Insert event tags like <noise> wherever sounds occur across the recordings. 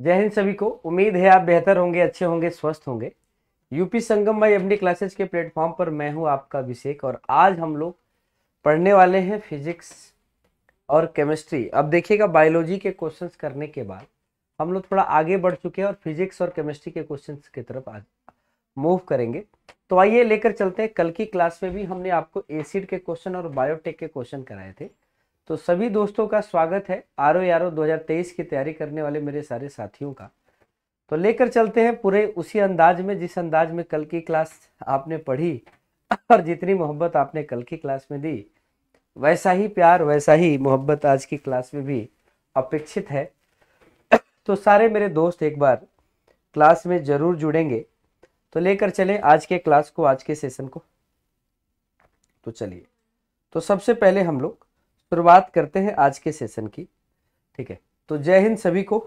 जय हिंद सभी को उम्मीद है आप बेहतर होंगे अच्छे होंगे स्वस्थ होंगे UP Sangam by M classes के प्लेटफॉर्म पर मैं हूं आपका अभिषेक और आज हम लोग पढ़ने वाले हैं फिजिक्स और केमिस्ट्री अब देखिएगा बायोलॉजी के क्वेश्चंस करने के बाद हम लोग थोड़ा आगे बढ़ चुके हैं और फिजिक्स और केमिस्ट्री के क्वेश्चन की तरफ मूव करेंगे तो आइए लेकर चलते हैं कल की क्लास में भी हमने आपको एसिड के क्वेश्चन और बायोटेक के क्वेश्चन कराए थे तो सभी दोस्तों का स्वागत है आर ओ आर ओ की तैयारी करने वाले मेरे सारे साथियों का तो लेकर चलते हैं पूरे उसी अंदाज में जिस अंदाज में कल की क्लास आपने पढ़ी और जितनी मोहब्बत आपने कल की क्लास में दी वैसा ही प्यार वैसा ही मोहब्बत आज की क्लास में भी अपेक्षित है तो सारे मेरे दोस्त एक बार क्लास में जरूर जुड़ेंगे तो लेकर चले आज के क्लास को आज के सेशन को तो चलिए तो सबसे पहले हम लोग शुरुआत करते हैं आज के सेशन की ठीक है तो जय हिंद सभी को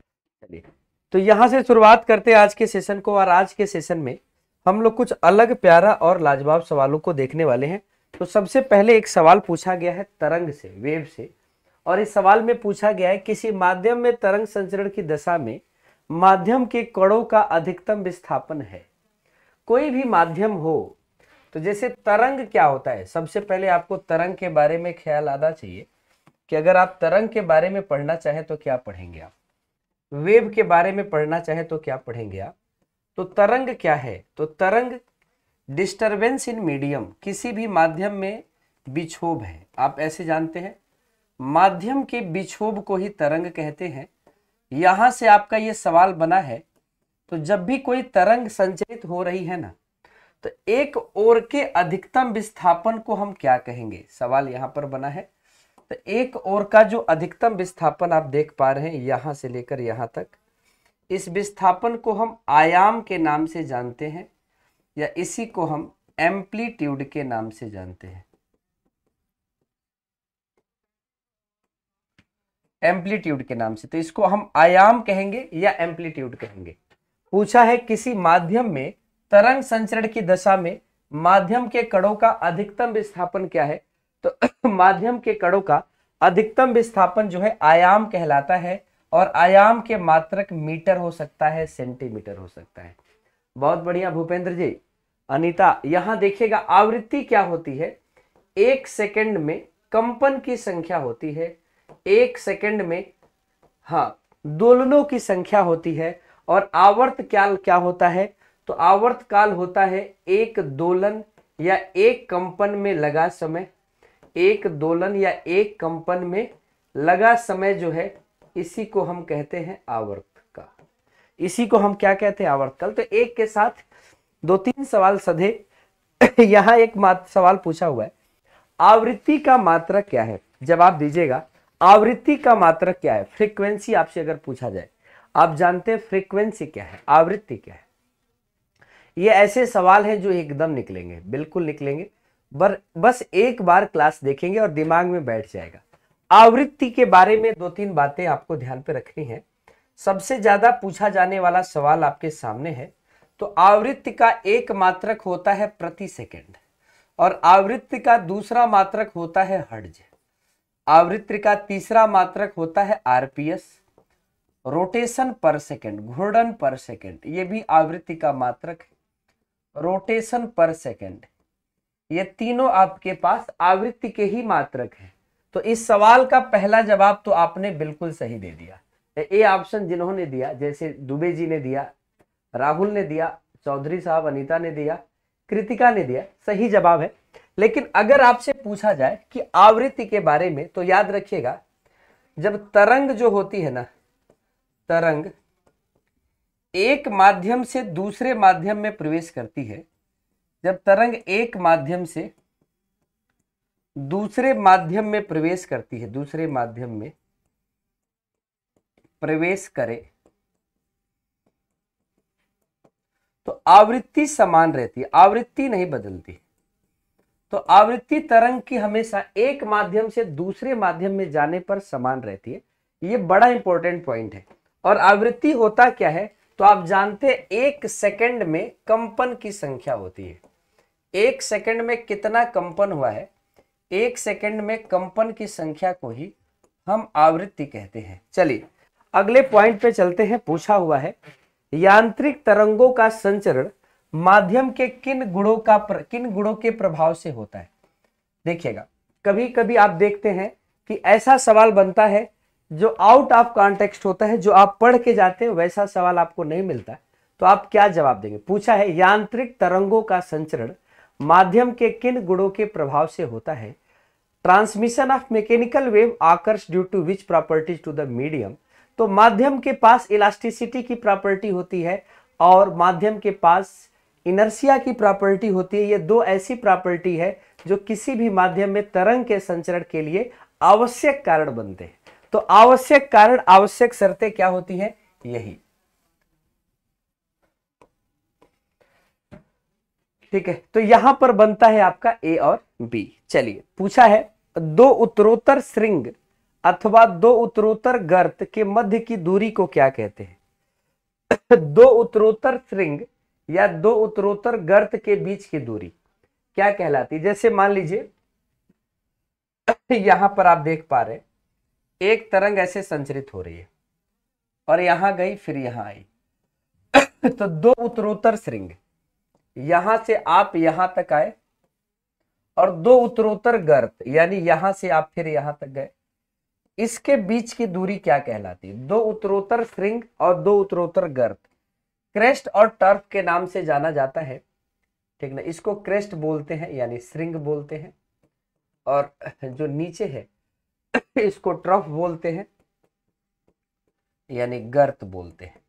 चलिए तो यहां से शुरुआत करते हैं आज के सेशन को और आज के सेशन में हम लोग कुछ अलग प्यारा और लाजवाब सवालों को देखने वाले हैं तो सबसे पहले एक सवाल पूछा गया है तरंग से वेव से और इस सवाल में पूछा गया है किसी माध्यम में तरंग संचरण की दशा में माध्यम के कणों का अधिकतम विस्थापन है कोई भी माध्यम हो तो जैसे तरंग क्या होता है सबसे पहले आपको तरंग के बारे में ख्याल आना चाहिए कि अगर आप तरंग के बारे में पढ़ना चाहें तो क्या पढ़ेंगे आप वेव के बारे में पढ़ना चाहें तो क्या पढ़ेंगे आप तो तरंग क्या है तो तरंग डिस्टर्बेंस इन मीडियम किसी भी माध्यम में बिछोभ है आप ऐसे जानते हैं माध्यम के बिछोभ को ही तरंग कहते हैं यहां से आपका ये सवाल बना है तो जब भी कोई तरंग संचरित हो रही है ना तो एक ओर के अधिकतम विस्थापन को हम क्या कहेंगे सवाल यहां पर बना है तो एक ओर का जो अधिकतम विस्थापन आप देख पा रहे हैं यहां से लेकर यहां तक इस विस्थापन को हम आयाम के नाम से जानते हैं या इसी को हम एम्पलीट्यूड के नाम से जानते हैं एम्पलीट्यूड के नाम से तो इसको हम आयाम कहेंगे या एम्पलीट्यूड कहेंगे पूछा है किसी माध्यम में तरंग संचरण की दशा में माध्यम के कड़ों का अधिकतम विस्थापन क्या है तो <clears throat> माध्यम के कड़ों का अधिकतम विस्थापन जो है आयाम कहलाता है और आयाम के मात्रक मीटर हो सकता है सेंटीमीटर हो सकता है बहुत बढ़िया भूपेंद्र जी अनीता यहां देखिएगा आवृत्ति क्या होती है एक सेकंड में कंपन की संख्या होती है एक सेकंड में हा दोलनों की संख्या होती है और आवर्त क्या क्या होता है तो आवर्त काल होता है एक दोलन या एक कंपन में लगा समय एक दोलन या एक कंपन में लगा समय जो है इसी को हम कहते हैं आवर्त का इसी को हम क्या कहते हैं आवर्त काल तो एक के साथ दो तीन सवाल सधे <coughs> यहां एक सवाल पूछा हुआ है आवृत्ति का मात्रा क्या है जवाब दीजिएगा आवृत्ति का मात्रक क्या है फ्रीक्वेंसी आपसे अगर पूछा जाए आप जानते हैं फ्रीक्वेंसी क्या है आवृत्ति क्या है ये ऐसे सवाल हैं जो एकदम निकलेंगे बिल्कुल निकलेंगे बर, बस एक बार क्लास देखेंगे और दिमाग में बैठ जाएगा आवृत्ति के बारे में दो तीन बातें आपको ध्यान पे रखनी है सबसे ज्यादा पूछा जाने वाला सवाल आपके सामने है तो आवृत्ति का एक मात्रक होता है प्रति सेकेंड और आवृत्ति का दूसरा मात्रक होता है हर्ज आवृत्ति का तीसरा मात्रक होता है आरपीएस रोटेशन पर सेकेंड घूर्णन पर सेकेंड ये भी आवृत्ति का मात्रक है रोटेशन पर सेकेंड ये तीनों आपके पास आवृत्ति के ही मात्रक हैं तो इस सवाल का पहला जवाब तो आपने बिल्कुल सही दे दिया ए ऑप्शन जिन्होंने दिया जैसे दुबे जी ने दिया राहुल ने दिया चौधरी साहब अनीता ने दिया कृतिका ने दिया सही जवाब है लेकिन अगर आपसे पूछा जाए कि आवृत्ति के बारे में तो याद रखिएगा जब तरंग जो होती है ना तरंग एक माध्यम से दूसरे माध्यम में प्रवेश करती है जब तरंग एक माध्यम से दूसरे माध्यम में प्रवेश करती है दूसरे माध्यम में प्रवेश करे तो आवृत्ति समान रहती है आवृत्ति नहीं बदलती तो आवृत्ति तरंग की हमेशा एक माध्यम से दूसरे माध्यम में जाने पर समान रहती है यह बड़ा इंपॉर्टेंट पॉइंट है और आवृत्ति होता क्या है तो आप जानते हैं एक सेकंड में कंपन की संख्या होती है एक सेकंड में कितना कंपन हुआ है एक सेकंड में कंपन की संख्या को ही हम आवृत्ति कहते हैं चलिए अगले पॉइंट पे चलते हैं पूछा हुआ है यांत्रिक तरंगों का संचरण माध्यम के किन गुणों का प्र, किन गुणों के प्रभाव से होता है देखिएगा कभी कभी आप देखते हैं कि ऐसा सवाल बनता है जो आउट ऑफ कॉन्टेक्स्ट होता है जो आप पढ़ के जाते हैं वैसा सवाल आपको नहीं मिलता तो आप क्या जवाब देंगे पूछा है यांत्रिक तरंगों का संचरण माध्यम के किन गुणों के प्रभाव से होता है ट्रांसमिशन ऑफ मैकेनिकल वेव आकर्ष due to which properties to the medium तो माध्यम के पास इलास्टिसिटी की प्रॉपर्टी होती है और माध्यम के पास इनर्सिया की प्रॉपर्टी होती है ये दो ऐसी प्रॉपर्टी है जो किसी भी माध्यम में तरंग के संचरण के लिए आवश्यक कारण बनते हैं तो आवश्यक कारण आवश्यक शर्तें क्या होती हैं यही ठीक है तो यहां पर बनता है आपका ए और बी चलिए पूछा है दो उत्तरोत्तर श्रृंग अथवा दो उत्तरोत्तर गर्त के मध्य की दूरी को क्या कहते हैं <coughs> दो उत्तरोत्तर श्रृंग या दो उत्तरोत्तर गर्त के बीच की दूरी क्या कहलाती जैसे मान लीजिए <coughs> यहां पर आप देख पा रहे हैं एक तरंग ऐसे संचरित हो रही है और यहां गई फिर यहां आई <coughs> तो दो उत्तरोत्तर श्रृंग यहां से आप यहां तक आए और दो उत्तरोत्तर गर्त यानी यहां से आप फिर यहां तक गए इसके बीच की दूरी क्या कहलाती है दो उत्तरोत्तर श्रृंग और दो उत्तरोत्तर गर्त क्रेस्ट और टर्फ के नाम से जाना जाता है ठीक ना इसको क्रेस्ट बोलते हैं यानी श्रृंग बोलते हैं और जो नीचे है <laughs> इसको ट्रफ बोलते हैं यानी गर्त बोलते हैं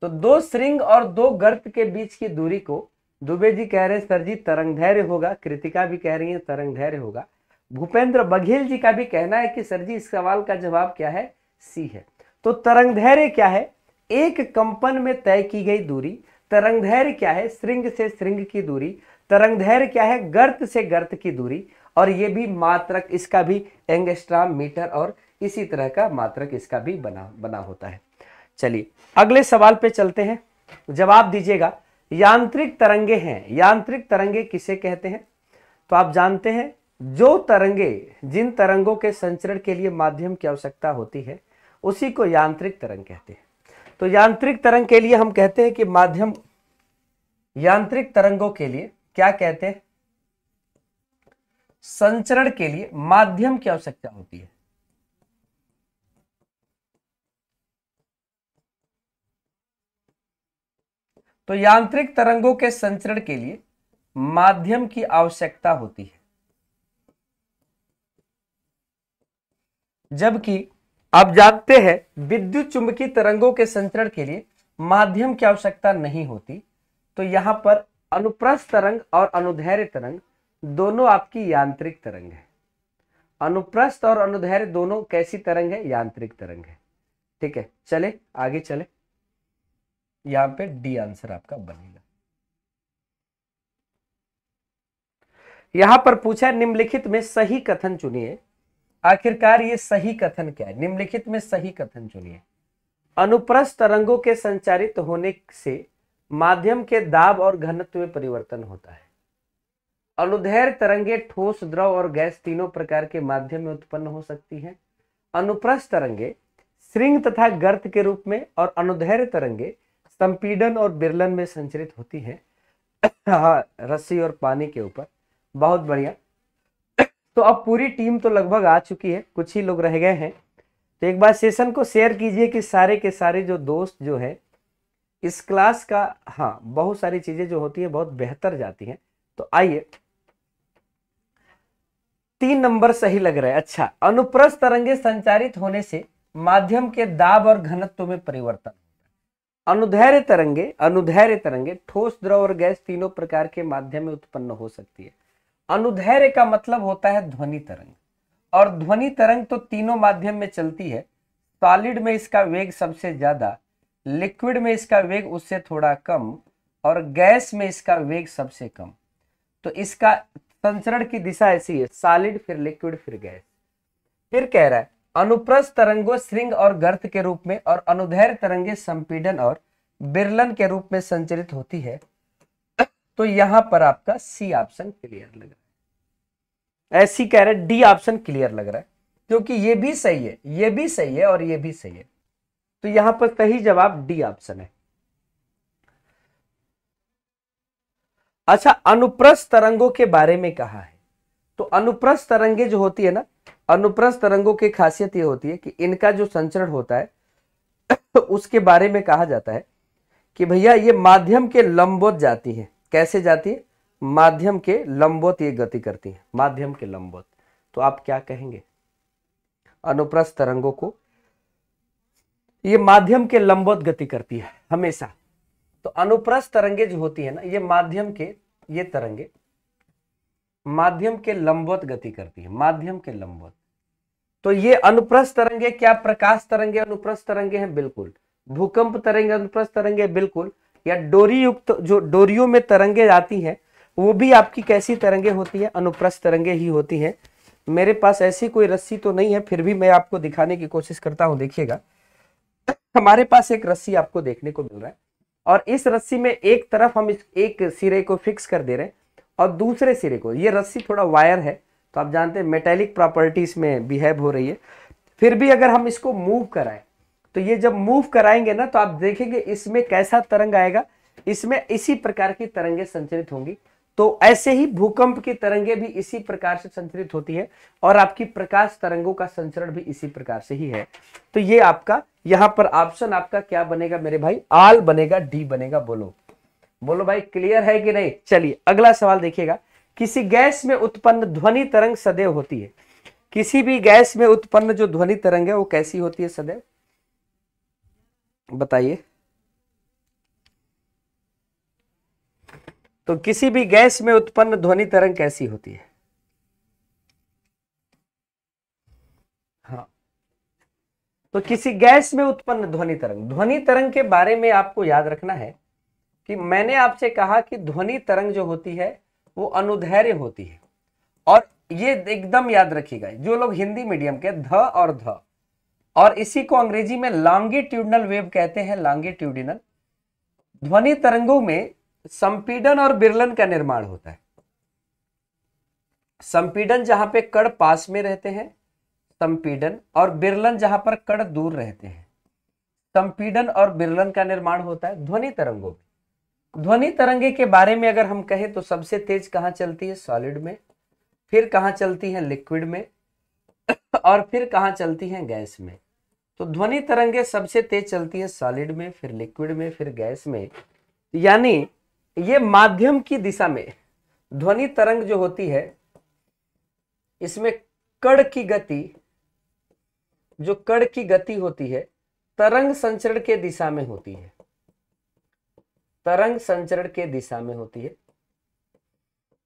तो दो श्रृंग और दो गर्त के बीच की दूरी को दुबे जी कह रहे हैं सर जी तरंग धैर्य होगा कृतिका भी कह रही है तरंग धैर्य होगा भूपेंद्र बघेल जी का भी कहना है कि सर जी इस सवाल का जवाब क्या है सी है तो तरंग धैर्य क्या है एक कंपन में तय की गई दूरी तरंग धैर्य क्या है श्रृंग से श्रृंग की दूरी तरंग धैर्य क्या है गर्त से गर्त की दूरी और ये भी मात्रक इसका भी एंगस्ट्रा मीटर और इसी तरह का मात्रक इसका भी बना बना होता है चलिए अगले सवाल पे चलते हैं जवाब दीजिएगा यांत्रिक तरंगे हैं यांत्रिक तरंगे किसे कहते हैं तो आप जानते हैं जो तरंगे जिन तरंगों के संचरण के लिए माध्यम की आवश्यकता होती है उसी को यांत्रिक तरंग कहते हैं तो यांत्रिक तरंग के लिए हम कहते हैं कि माध्यम यांत्रिक तरंगों के लिए क्या कहते हैं संचरण के लिए माध्यम की आवश्यकता होती है तो यांत्रिक तरंगों के संचरण के लिए माध्यम की आवश्यकता होती है जबकि आप जानते हैं विद्युत चुंबकीय तरंगों के संचरण के लिए माध्यम की आवश्यकता नहीं होती तो यहां पर अनुप्रस्थ तरंग और अनुधैर्य तरंग दोनों आपकी यांत्रिक तरंग है अनुप्रस्थ और अनुधैर्य दोनों कैसी तरंग है यांत्रिक तरंग है ठीक है चले आगे चले यहां पे डी आंसर आपका बनेगा यहां पर पूछा है निम्नलिखित में सही कथन चुनिए आखिरकार ये सही कथन क्या है निम्नलिखित में सही कथन चुनिए अनुप्रस्थ तरंगों के संचारित होने से माध्यम के दाब और घनत्व में परिवर्तन होता है अनुधैर तरंगे ठोस द्रव और गैस तीनों प्रकार के माध्यम में उत्पन्न हो सकती हैं अनुप्रस्थ तरंगे श्रृंग तथा गर्त के रूप में और अनुधैर तरंगे संपीडन और बिरलन में संचरित होती है हाँ रस्सी और पानी के ऊपर बहुत बढ़िया तो अब पूरी टीम तो लगभग आ चुकी है कुछ ही लोग रह गए हैं तो एक बार सेशन को शेयर कीजिए कि सारे के सारे जो दोस्त जो है इस क्लास का हाँ बहुत सारी चीज़ें जो होती है बहुत बेहतर जाती हैं तो आइए तीन नंबर सही लग रहा है अच्छा अनुप्रस्थ तरंगे संचारित होने से माध्यम के दाब और घनत्व में परिवर्तन अनुधैर्य तरंगे अनुधैर्य तरंगे ठोस द्रव और गैस तीनों प्रकार के माध्यम में उत्पन्न हो सकती है अनुधैर्य का मतलब होता है ध्वनि तरंग और ध्वनि तरंग तो तीनों माध्यम में चलती है सॉलिड में इसका वेग सबसे ज्यादा लिक्विड में इसका वेग उससे थोड़ा कम और गैस में इसका वेग सबसे कम तो इसका संचरण की दिशा ऐसी है सॉलिड फिर लिक्विड फिर गैस फिर कह रहा है अनुप्रस्थ तरंगों श्रृंग और गर्त के रूप में और अनुधैर तरंगे संपीडन और बिरलन के रूप में संचरित होती है तो यहां पर आपका सी ऑप्शन क्लियर लग रहा है ऐसी कह रहे डी ऑप्शन क्लियर लग रहा है क्योंकि ये भी सही है ये भी सही है और ये भी सही है तो यहां पर सही जवाब डी ऑप्शन है अच्छा अनुप्रस्थ तरंगों के बारे में कहा है तो अनुप्रस्थ तरंगे जो होती है ना अनुप्रस्थ तरंगों की खासियत यह होती है कि इनका जो संचरण होता है <coughs> उसके बारे में कहा जाता है कि भैया ये माध्यम के लंबवत जाती है कैसे जाती है माध्यम के लंबवत ये गति करती है माध्यम के लंबवत तो आप क्या कहेंगे अनुप्रस्थ तरंगों को ये माध्यम के लंबवत गति करती है हमेशा तो अनुप्रस्थ तरंगे जो होती है ना ये माध्यम के ये तरंगे माध्यम के लंबवत गति करती है माध्यम के लंबवत तो ये अनुप्रस्थ तरंगे क्या प्रकाश तरंगे अनुप्रस्थ तरंगे हैं बिल्कुल भूकंप तरंगे अनुप्रस्थ तरंगे बिल्कुल या डोरी युक्त जो डोरियों में तरंगे आती हैं वो भी आपकी कैसी तरंगे होती है अनुप्रस्थ तरंगे ही होती हैं मेरे पास ऐसी कोई रस्सी तो नहीं है फिर भी मैं आपको दिखाने की कोशिश करता हूं देखिएगा हमारे पास एक रस्सी आपको देखने को मिल रहा है और इस रस्सी में एक तरफ हम इस एक सिरे को फिक्स कर दे रहे हैं और दूसरे सिरे को ये रस्सी थोड़ा वायर है तो आप जानते हैं मेटेलिक प्रॉपर्टीज में बिहेव हो रही है फिर भी अगर हम इसको मूव कराएं तो ये जब मूव कराएंगे ना तो आप देखेंगे इसमें कैसा तरंग आएगा इसमें इसी प्रकार की तरंगे संचरित होंगी तो ऐसे ही भूकंप की तरंगे भी इसी प्रकार से संचरित होती है और आपकी प्रकाश तरंगों का संचरण भी इसी प्रकार से ही है तो ये आपका यहां पर ऑप्शन आपका क्या बनेगा मेरे भाई आल बनेगा डी बनेगा बोलो बोलो भाई क्लियर है कि नहीं चलिए अगला सवाल देखिएगा किसी गैस में उत्पन्न ध्वनि तरंग सदैव होती है किसी भी गैस में उत्पन्न जो ध्वनि तरंग है वो कैसी होती है सदैव बताइए तो किसी भी गैस में उत्पन्न ध्वनि तरंग कैसी होती है तो किसी गैस में उत्पन्न ध्वनि तरंग ध्वनि तरंग के बारे में आपको याद रखना है कि मैंने आपसे कहा कि ध्वनि तरंग जो होती है वो अनुधैर्य होती है और ये एकदम याद रखिएगा जो लोग हिंदी मीडियम के ध और ध और इसी को अंग्रेजी में लॉन्गिट्यूडनल वेव कहते हैं लॉन्गिट्यूडिनल ध्वनि तरंगों में संपीडन और बिरलन का निर्माण होता है संपीडन जहां पे कड़ पास में रहते हैं संपीडन और बिरलन जहां पर कण दूर रहते हैं संपीडन और बिरलन का निर्माण होता है ध्वनि तरंगों में ध्वनि तरंगे के बारे में अगर हम कहें तो सबसे तेज कहां चलती है सॉलिड में फिर कहां चलती है लिक्विड में <coughs> और फिर कहां चलती है गैस में तो ध्वनि तरंगे सबसे तेज चलती है सॉलिड में फिर लिक्विड में फिर गैस में यानी ये माध्यम की दिशा में ध्वनि तरंग जो होती है इसमें कड़ की गति जो कण की गति होती है तरंग संचरण के दिशा में होती है तरंग संचरण के दिशा में होती है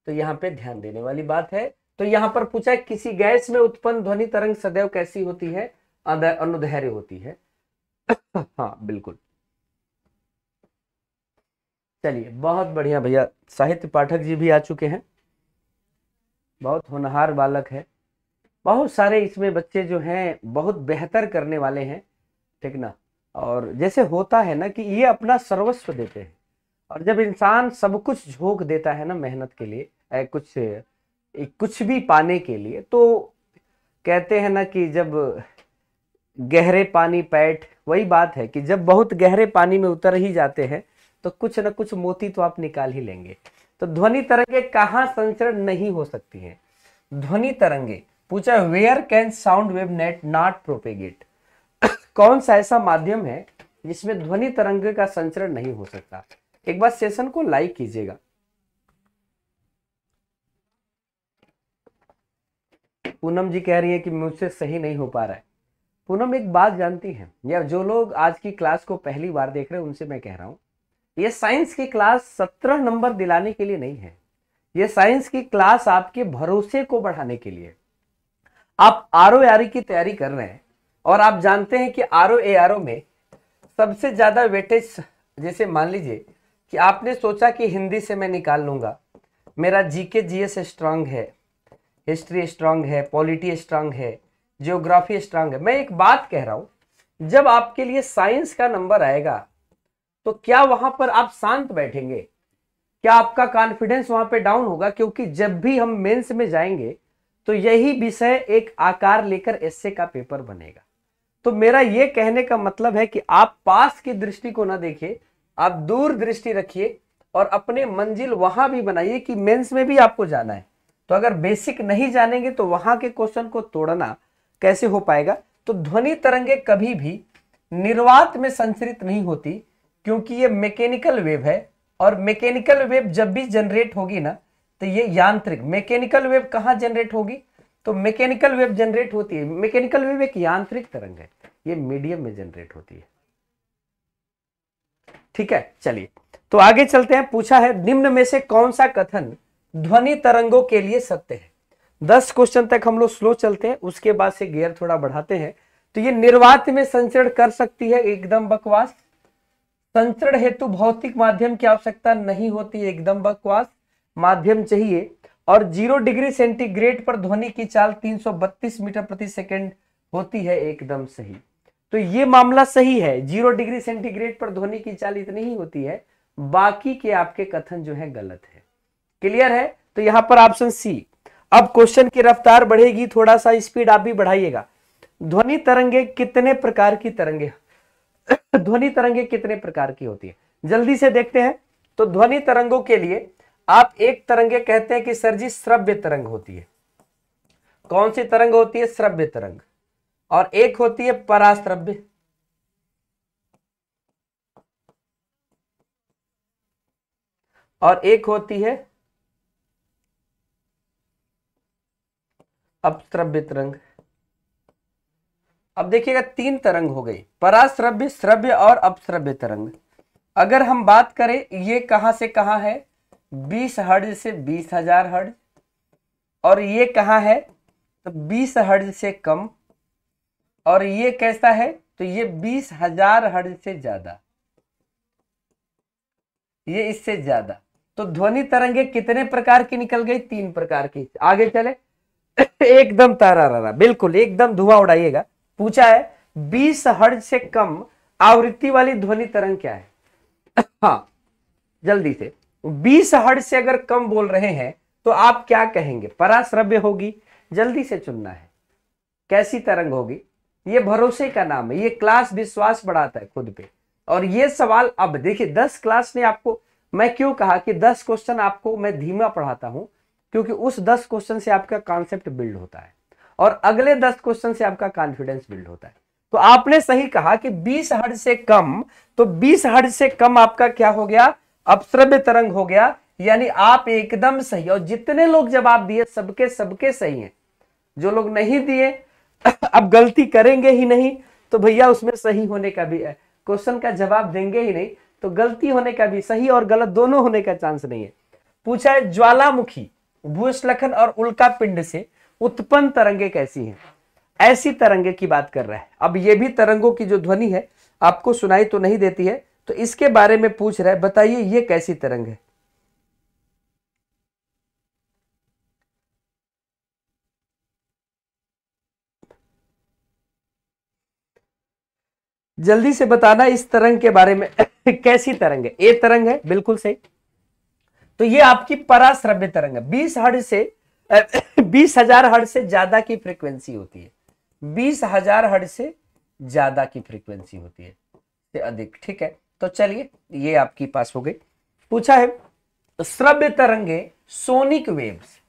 तो यहां पे ध्यान देने वाली बात है तो यहां पर पूछा है किसी गैस में उत्पन्न ध्वनि तरंग सदैव कैसी होती है अनुधैर्य होती है <coughs> हाँ बिल्कुल चलिए बहुत बढ़िया भैया साहित्य पाठक जी भी आ चुके हैं बहुत होनहार बालक है बहुत सारे इसमें बच्चे जो हैं बहुत बेहतर करने वाले हैं ठीक ना और जैसे होता है ना कि ये अपना सर्वस्व देते हैं और जब इंसान सब कुछ झोंक देता है ना मेहनत के लिए ए, कुछ ए, कुछ भी पाने के लिए तो कहते हैं ना कि जब गहरे पानी पैठ वही बात है कि जब बहुत गहरे पानी में उतर ही जाते हैं तो कुछ ना कुछ मोती तो आप निकाल ही लेंगे तो ध्वनि तरंगे कहाँ संचरण नहीं हो सकती हैं ध्वनि तरंगे पूछा where can sound wave net not propagate कौन सा ऐसा माध्यम है जिसमें ध्वनि तरंग का संचरण नहीं हो सकता एक बार सेशन को लाइक कीजिएगा पूनम जी कह रही है कि मुझसे सही नहीं हो पा रहा है पूनम एक बात जानती है या जो लोग आज की क्लास को पहली बार देख रहे हैं उनसे मैं कह रहा हूं ये साइंस की क्लास सत्रह नंबर दिलाने के लिए नहीं है ये साइंस की क्लास आपके भरोसे को बढ़ाने के लिए आप आर ओ e की तैयारी कर रहे हैं और आप जानते हैं कि आर ओ में सबसे ज़्यादा वेटेज जैसे मान लीजिए कि आपने सोचा कि हिंदी से मैं निकाल लूंगा मेरा G K G S strong है हिस्ट्री स्ट्रांग है पॉलिटी स्ट्रांग है जियोग्राफी स्ट्रांग है मैं एक बात कह रहा हूँ जब आपके लिए साइंस का नंबर आएगा तो क्या वहां पर आप शांत बैठेंगे क्या आपका कॉन्फिडेंस वहां पे डाउन होगा क्योंकि जब भी हम मेंस में जाएंगे तो यही विषय एक आकार लेकर एसए का पेपर बनेगा तो मेरा ये कहने का मतलब है कि आप पास की दृष्टि को ना देखिए आप दूर दृष्टि रखिए और अपने मंजिल वहां भी बनाइए कि मेंस में भी आपको जाना है तो अगर बेसिक नहीं जानेंगे तो वहां के क्वेश्चन को तोड़ना कैसे हो पाएगा तो ध्वनि तरंगे कभी भी निर्वात में संचरित नहीं होती क्योंकि ये मैकेनिकल वेव है और मैकेनिकल वेव जब भी जनरेट होगी ना तो ये यांत्रिक मैकेनिकल वेव कहाँ जनरेट होगी तो मैकेनिकल वेव जनरेट होती है मैकेनिकल वेव एक यांत्रिक तरंग है ये मीडियम में जनरेट होती है ठीक है चलिए तो आगे चलते हैं पूछा है निम्न में से कौन सा कथन ध्वनि तरंगों के लिए सत्य है दस क्वेश्चन तक हम लोग स्लो चलते हैं उसके बाद से गियर थोड़ा बढ़ाते हैं तो ये निर्वात में संचरण कर सकती है एकदम बकवास संचरण हेतु भौतिक माध्यम की आवश्यकता नहीं होती एकदम बकवास माध्यम चाहिए और जीरो डिग्री सेंटीग्रेड पर ध्वनि की चाल 332 मीटर प्रति सेकंड होती है एकदम सही तो ये मामला सही है जीरो डिग्री सेंटीग्रेड पर ध्वनि की चाल इतनी ही होती है बाकी के आपके कथन जो है गलत है क्लियर है तो यहां पर ऑप्शन सी अब क्वेश्चन की रफ्तार बढ़ेगी थोड़ा सा स्पीड आप भी बढ़ाइएगा ध्वनि तरंगे कितने प्रकार की तरंगे <coughs> ध्वनि तरंगे कितने प्रकार की होती है जल्दी से देखते हैं तो ध्वनि तरंगों के लिए आप एक तरंगे कहते हैं कि सर जी श्रव्य तरंग होती है कौन सी तरंग होती है श्रव्य तरंग और एक होती है पराश्रव्य और एक होती है अपश्रव्य तरंग अब देखिएगा तीन तरंग हो गई पराश्रव्य श्रव्य और अपश्रव्य तरंग अगर हम बात करें ये कहां से कहां है बीस हर्ज से बीस हजार हर्ज और ये कहाँ है तो बीस हर्ज से कम और ये कैसा है तो ये बीस हजार हर्ज से ज्यादा ये इससे ज्यादा तो ध्वनि तरंगे कितने प्रकार की निकल गई तीन प्रकार की आगे चले <coughs> एकदम तारा रहा बिल्कुल एकदम धुआं उड़ाइएगा पूछा है बीस हर्ज से कम आवृत्ति वाली ध्वनि तरंग क्या है <coughs> हाँ जल्दी से बीस हर्ड से अगर कम बोल रहे हैं तो आप क्या कहेंगे पराश्रव्य होगी जल्दी से चुनना है कैसी तरंग होगी ये भरोसे का नाम है ये क्लास विश्वास बढ़ाता है खुद पे और ये सवाल अब देखिए दस क्लास ने आपको मैं क्यों कहा कि दस क्वेश्चन आपको मैं धीमा पढ़ाता हूं क्योंकि उस दस क्वेश्चन से आपका कॉन्सेप्ट बिल्ड होता है और अगले दस क्वेश्चन से आपका कॉन्फिडेंस बिल्ड होता है तो आपने सही कहा कि बीस हर्ड से कम तो बीस हर्ड से कम आपका क्या हो गया अपश्रव्य तरंग हो गया यानी आप एकदम सही और जितने लोग जवाब दिए सबके सबके सही हैं जो लोग नहीं दिए <clears throat> अब गलती करेंगे ही नहीं तो भैया उसमें सही होने का भी है क्वेश्चन का जवाब देंगे ही नहीं तो गलती होने का भी सही और गलत दोनों होने का चांस नहीं है पूछा है ज्वालामुखी भूस्खलन और उल्का पिंड से उत्पन्न तरंगे कैसी हैं ऐसी तरंगे की बात कर रहा है अब ये भी तरंगों की जो ध्वनि है आपको सुनाई तो नहीं देती है तो इसके बारे में पूछ रहा है बताइए ये कैसी तरंग है जल्दी से बताना इस तरंग के बारे में <coughs> कैसी तरंग है ए तरंग है बिल्कुल सही तो ये आपकी पराश्रव्य तरंग है बीस हर्ड से <coughs> बीस हजार हर्ड से ज्यादा की फ्रीक्वेंसी होती है बीस हजार हर्ड से ज्यादा की फ्रीक्वेंसी होती है से अधिक ठीक है तो चलिए ये आपकी पास हो गई पूछा है श्रव्य तरंगे सोनिक वेव्स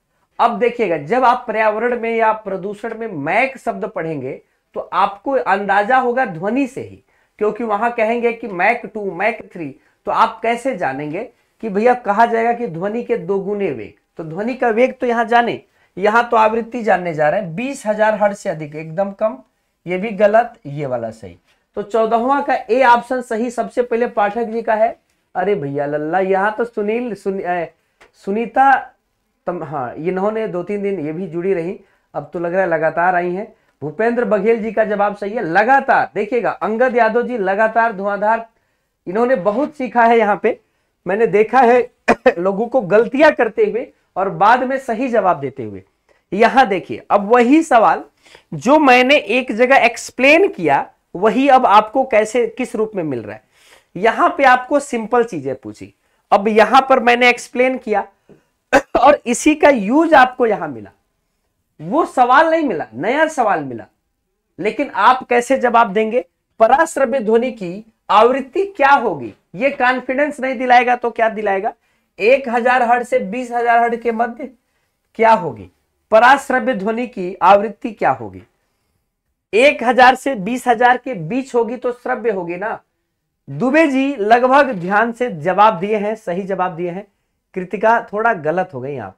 अब देखिएगा जब आप पर्यावरण में या प्रदूषण में मैक शब्द पढ़ेंगे तो आपको अंदाजा होगा ध्वनि से ही क्योंकि वहां कहेंगे कि मैक टू मैक थ्री तो आप कैसे जानेंगे कि भैया कहा जाएगा कि ध्वनि के दोगुने वेग तो ध्वनि का वेग तो यहां जाने यहां तो आवृत्ति जानने जा रहे हैं बीस हजार हर से अधिक एकदम कम ये भी गलत ये वाला सही तो चौदहवा का ए ऑप्शन सही सबसे पहले पाठक जी का है अरे भैया लल्ला यहाँ तो सुनील सुन, ए, सुनीता तम हाँ इन्होंने दो तीन दिन ये भी जुड़ी रही अब तो लग रहा है लगातार आई हैं भूपेंद्र बघेल जी का जवाब सही है लगातार देखिएगा अंगद यादव जी लगातार धुआंधार इन्होंने बहुत सीखा है यहाँ पे मैंने देखा है <coughs> लोगों को गलतियां करते हुए और बाद में सही जवाब देते हुए यहां देखिए अब वही सवाल जो मैंने एक जगह एक्सप्लेन किया वही अब आपको कैसे किस रूप में मिल रहा है यहां पे आपको सिंपल चीजें पूछी अब यहां पर मैंने एक्सप्लेन किया और इसी का यूज आपको यहां मिला वो सवाल नहीं मिला नया सवाल मिला लेकिन आप कैसे जवाब देंगे पराश्रव्य ध्वनि की आवृत्ति क्या होगी ये कॉन्फिडेंस नहीं दिलाएगा तो क्या दिलाएगा एक हजार हर्ड से बीस हजार हर्ड के मध्य क्या होगी पराश्रव्य ध्वनि की आवृत्ति क्या होगी एक हजार से बीस हजार के बीच होगी तो श्रव्य होगी ना दुबे जी लगभग ध्यान से जवाब दिए हैं सही जवाब दिए हैं कृतिका थोड़ा गलत हो गई आप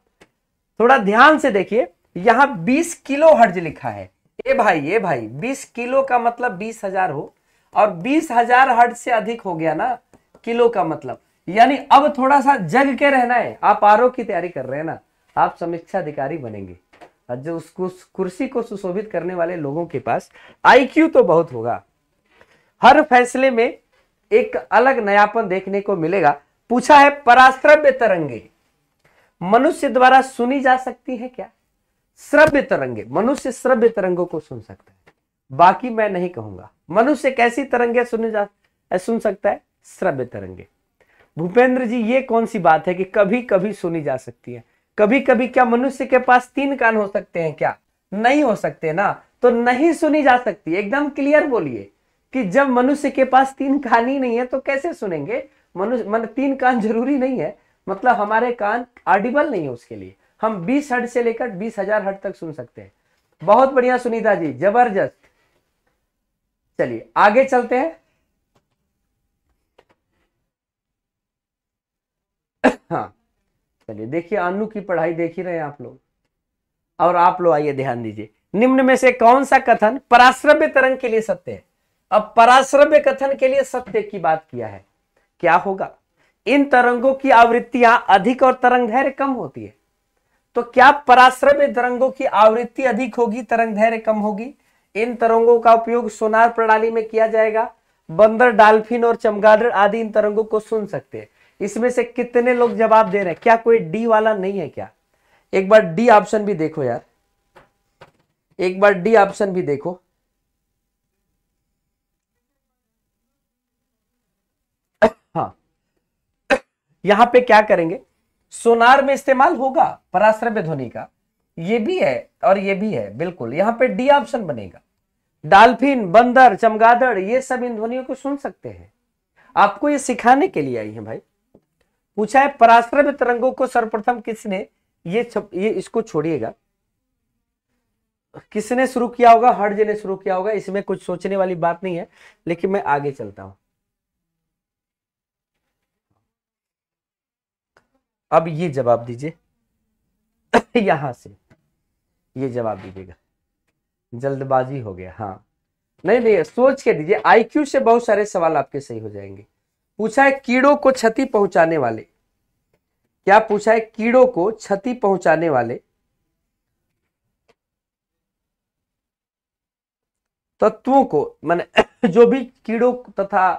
थोड़ा ध्यान से देखिए यहां बीस किलो हर्ज लिखा है ए भाई ए भाई बीस किलो का मतलब बीस हजार हो और बीस हजार हर्ज से अधिक हो गया ना किलो का मतलब यानी अब थोड़ा सा जग के रहना है आप आरओ की तैयारी कर रहे हैं ना आप समीक्षा अधिकारी बनेंगे जो उसको कुर्सी को सुशोभित करने वाले लोगों के पास आईक्यू तो बहुत होगा हर फैसले में एक अलग नयापन देखने को मिलेगा पूछा है पराश्रव्य तरंगे मनुष्य द्वारा सुनी जा सकती है क्या श्रव्य तरंगे मनुष्य श्रव्य तरंगों को सुन सकता है बाकी मैं नहीं कहूंगा मनुष्य कैसी तरंगे सुनी जा सुन सकता है श्रव्य तरंगे भूपेंद्र जी ये कौन सी बात है कि कभी कभी सुनी जा सकती है कभी कभी क्या मनुष्य के पास तीन कान हो सकते हैं क्या नहीं हो सकते ना तो नहीं सुनी जा सकती एकदम क्लियर बोलिए कि जब मनुष्य के पास तीन कान ही नहीं है तो कैसे सुनेंगे मनुष्य मन तीन कान जरूरी नहीं है मतलब हमारे कान ऑडिबल नहीं है उसके लिए हम बीस हट से लेकर बीस हजार हट तक सुन सकते हैं बहुत बढ़िया सुनीता जी जबरदस्त चलिए आगे चलते हैं चलिए देखिए अनु की पढ़ाई देख ही रहे हैं आप लोग और आप लोग आइए ध्यान दीजिए निम्न में से कौन सा कथन पराश्रव्य तरंग के लिए सत्य है अब पराश्रव्य कथन के लिए सत्य की बात किया है क्या होगा इन तरंगों की आवृत्तियां अधिक और तरंग धैर्य कम होती है तो क्या पराश्रव्य तरंगों की आवृत्ति अधिक होगी तरंग धैर्य कम होगी इन तरंगों का उपयोग सोनार प्रणाली में किया जाएगा बंदर डाल्फिन और चमगादड़ आदि इन तरंगों को सुन सकते हैं इसमें से कितने लोग जवाब दे रहे हैं क्या कोई डी वाला नहीं है क्या एक बार डी ऑप्शन भी देखो यार एक बार डी ऑप्शन भी देखो हाँ यहां पे क्या करेंगे सोनार में इस्तेमाल होगा पराश्रव्य ध्वनि का ये भी है और ये भी है बिल्कुल यहां पे डी ऑप्शन बनेगा डाल्फिन बंदर चमगादड़ ये सब इन ध्वनियों को सुन सकते हैं आपको ये सिखाने के लिए आई है भाई पूछा है पराश्र में तरंगों को सर्वप्रथम किसने ये छप, ये इसको छोड़िएगा किसने शुरू किया होगा हर्ज ने शुरू किया होगा इसमें कुछ सोचने वाली बात नहीं है लेकिन मैं आगे चलता हूं अब ये जवाब दीजिए <coughs> यहां से ये जवाब दीजिएगा जल्दबाजी हो गया हाँ नहीं नहीं सोच के दीजिए आईक्यू से बहुत सारे सवाल आपके सही हो जाएंगे पूछा है कीड़ों को क्षति पहुंचाने वाले क्या पूछा है कीड़ों को क्षति पहुंचाने वाले तत्वों को मैंने <coughs> जो भी कीड़ों तथा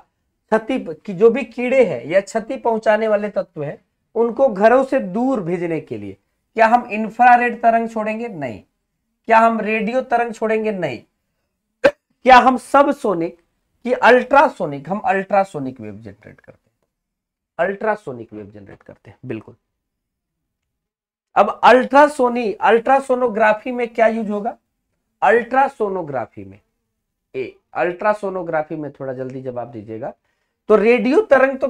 क्षति की जो भी कीड़े हैं या क्षति पहुंचाने वाले तत्व हैं उनको घरों से दूर भेजने के लिए क्या हम इंफ्रारेड तरंग छोड़ेंगे नहीं क्या हम रेडियो तरंग छोड़ेंगे नहीं <coughs> क्या हम सब सोनिक कि अल्ट्रासोनिक हम अल्ट्रासोनिक वेव जनरेट करते हैं अल्ट्रासोनिक वेव जनरेट करते हैं बिल्कुल अब अल्ट्रासोनी अल्ट्रासोनोग्राफी में क्या यूज होगा अल्ट्रासोनोग्राफी में ए अल्ट्रासोनोग्राफी में थोड़ा जल्दी जवाब दीजिएगा तो रेडियो तरंग तो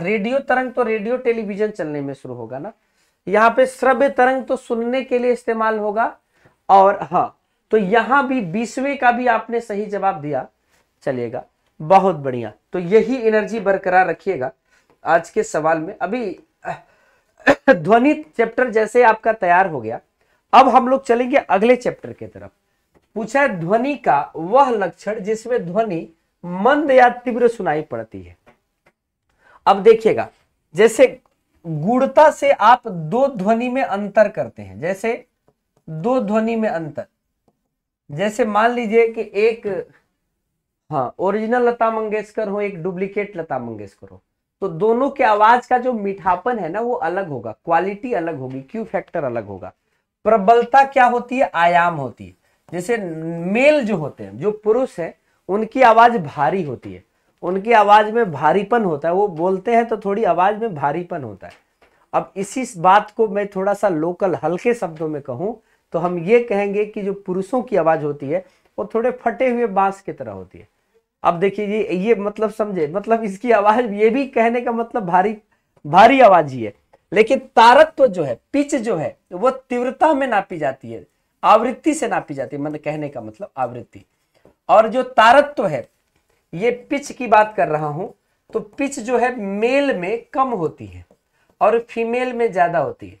रेडियो तरंग तो रेडियो टेलीविजन चलने में शुरू होगा ना यहां पे श्रव्य तरंग तो सुनने के लिए इस्तेमाल होगा और हाँ तो यहां भी बीसवें का भी आपने सही जवाब दिया चलेगा बहुत बढ़िया तो यही एनर्जी बरकरार रखिएगा आज के सवाल में अभी <coughs> ध्वनि चैप्टर जैसे आपका तैयार हो गया अब हम लोग चलेंगे अगले चैप्टर की तरफ पूछा है ध्वनि का वह लक्षण जिसमें ध्वनि मंद या तीव्र सुनाई पड़ती है अब देखिएगा जैसे गुड़ता से आप दो ध्वनि में अंतर करते हैं जैसे दो ध्वनि में अंतर जैसे मान लीजिए कि एक हाँ ओरिजिनल लता मंगेशकर हो एक डुप्लीकेट लता मंगेशकर हो तो दोनों के आवाज का जो मिठापन है ना वो अलग होगा क्वालिटी अलग होगी क्यू फैक्टर अलग होगा प्रबलता क्या होती है आयाम होती है जैसे मेल जो होते हैं जो पुरुष है उनकी आवाज भारी होती है उनकी आवाज में भारीपन होता है वो बोलते हैं तो थोड़ी आवाज में भारीपन होता है अब इसी बात को मैं थोड़ा सा लोकल हल्के शब्दों में कहूँ तो हम ये कहेंगे कि जो पुरुषों की आवाज होती है वो थोड़े फटे हुए बांस की तरह होती है अब देखिए ये ये मतलब समझे मतलब इसकी आवाज ये भी कहने का मतलब भारी भारी आवाज ही है लेकिन तारत्व जो है पिच जो है वो तीव्रता में नापी जाती है आवृत्ति से नापी जाती है मतलब कहने का मतलब आवृत्ति और जो तारत्व है ये पिच की बात कर रहा हूं तो पिच जो है मेल में कम होती है और फीमेल में ज्यादा होती है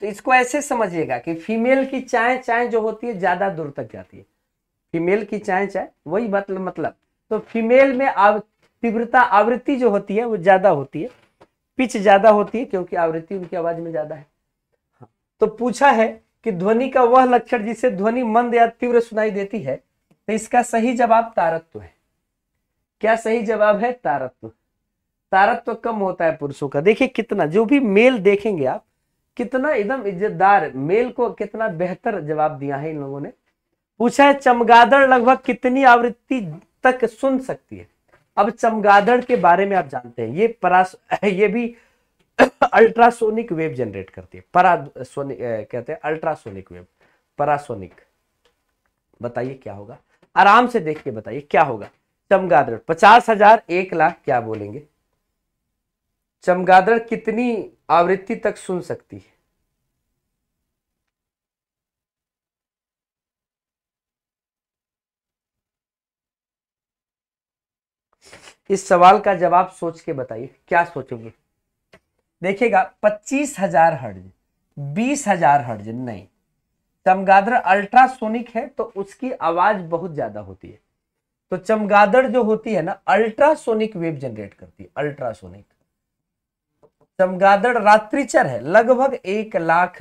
तो इसको ऐसे समझिएगा कि फीमेल की चाय चाय जो होती है ज्यादा दूर तक जाती है फीमेल की चाय चाय वही मतलब मतलब तो फीमेल में आव तीव्रता आवृत्ति जो होती है वो ज्यादा होती है पिच ज्यादा होती है क्योंकि आवृत्ति उनकी आवाज में ज्यादा है हाँ। तो पूछा है कि ध्वनि का वह लक्षण जिससे ध्वनि मंद या तीव्र सुनाई देती है तो इसका सही जवाब तारत्व है क्या सही जवाब है तारत्व तारत्व कम होता है पुरुषों का देखिए कितना जो भी मेल देखेंगे आप कितना एकदम इज्जतदार मेल को कितना बेहतर जवाब दिया है इन लोगों ने पूछा है चमगादड़ लगभग कितनी आवृत्ति तक सुन सकती है अब चमगादड़ के बारे में आप जानते हैं ये परास <laughs> ये भी <clears throat> अल्ट्रासोनिक वेव जनरेट करती है परासोनिक कहते हैं अल्ट्रासोनिक वेव परासोनिक बताइए क्या होगा आराम से देख के बताइए क्या होगा चमगादड़ पचास हजार एक लाख क्या बोलेंगे चमगादड़ कितनी आवृत्ति तक सुन सकती है इस सवाल का जवाब सोच के बताइए क्या सोचोगे देखिएगा पच्चीस हजार हर्ज बीस हजार हर्ज नहीं चमगादड़ अल्ट्रासोनिक है तो उसकी आवाज बहुत ज्यादा होती है तो चमगादड़ जो होती है ना अल्ट्रासोनिक वेव जनरेट करती है अल्ट्रासोनिक चमगादड़ रात्रिचर है लगभग एक लाख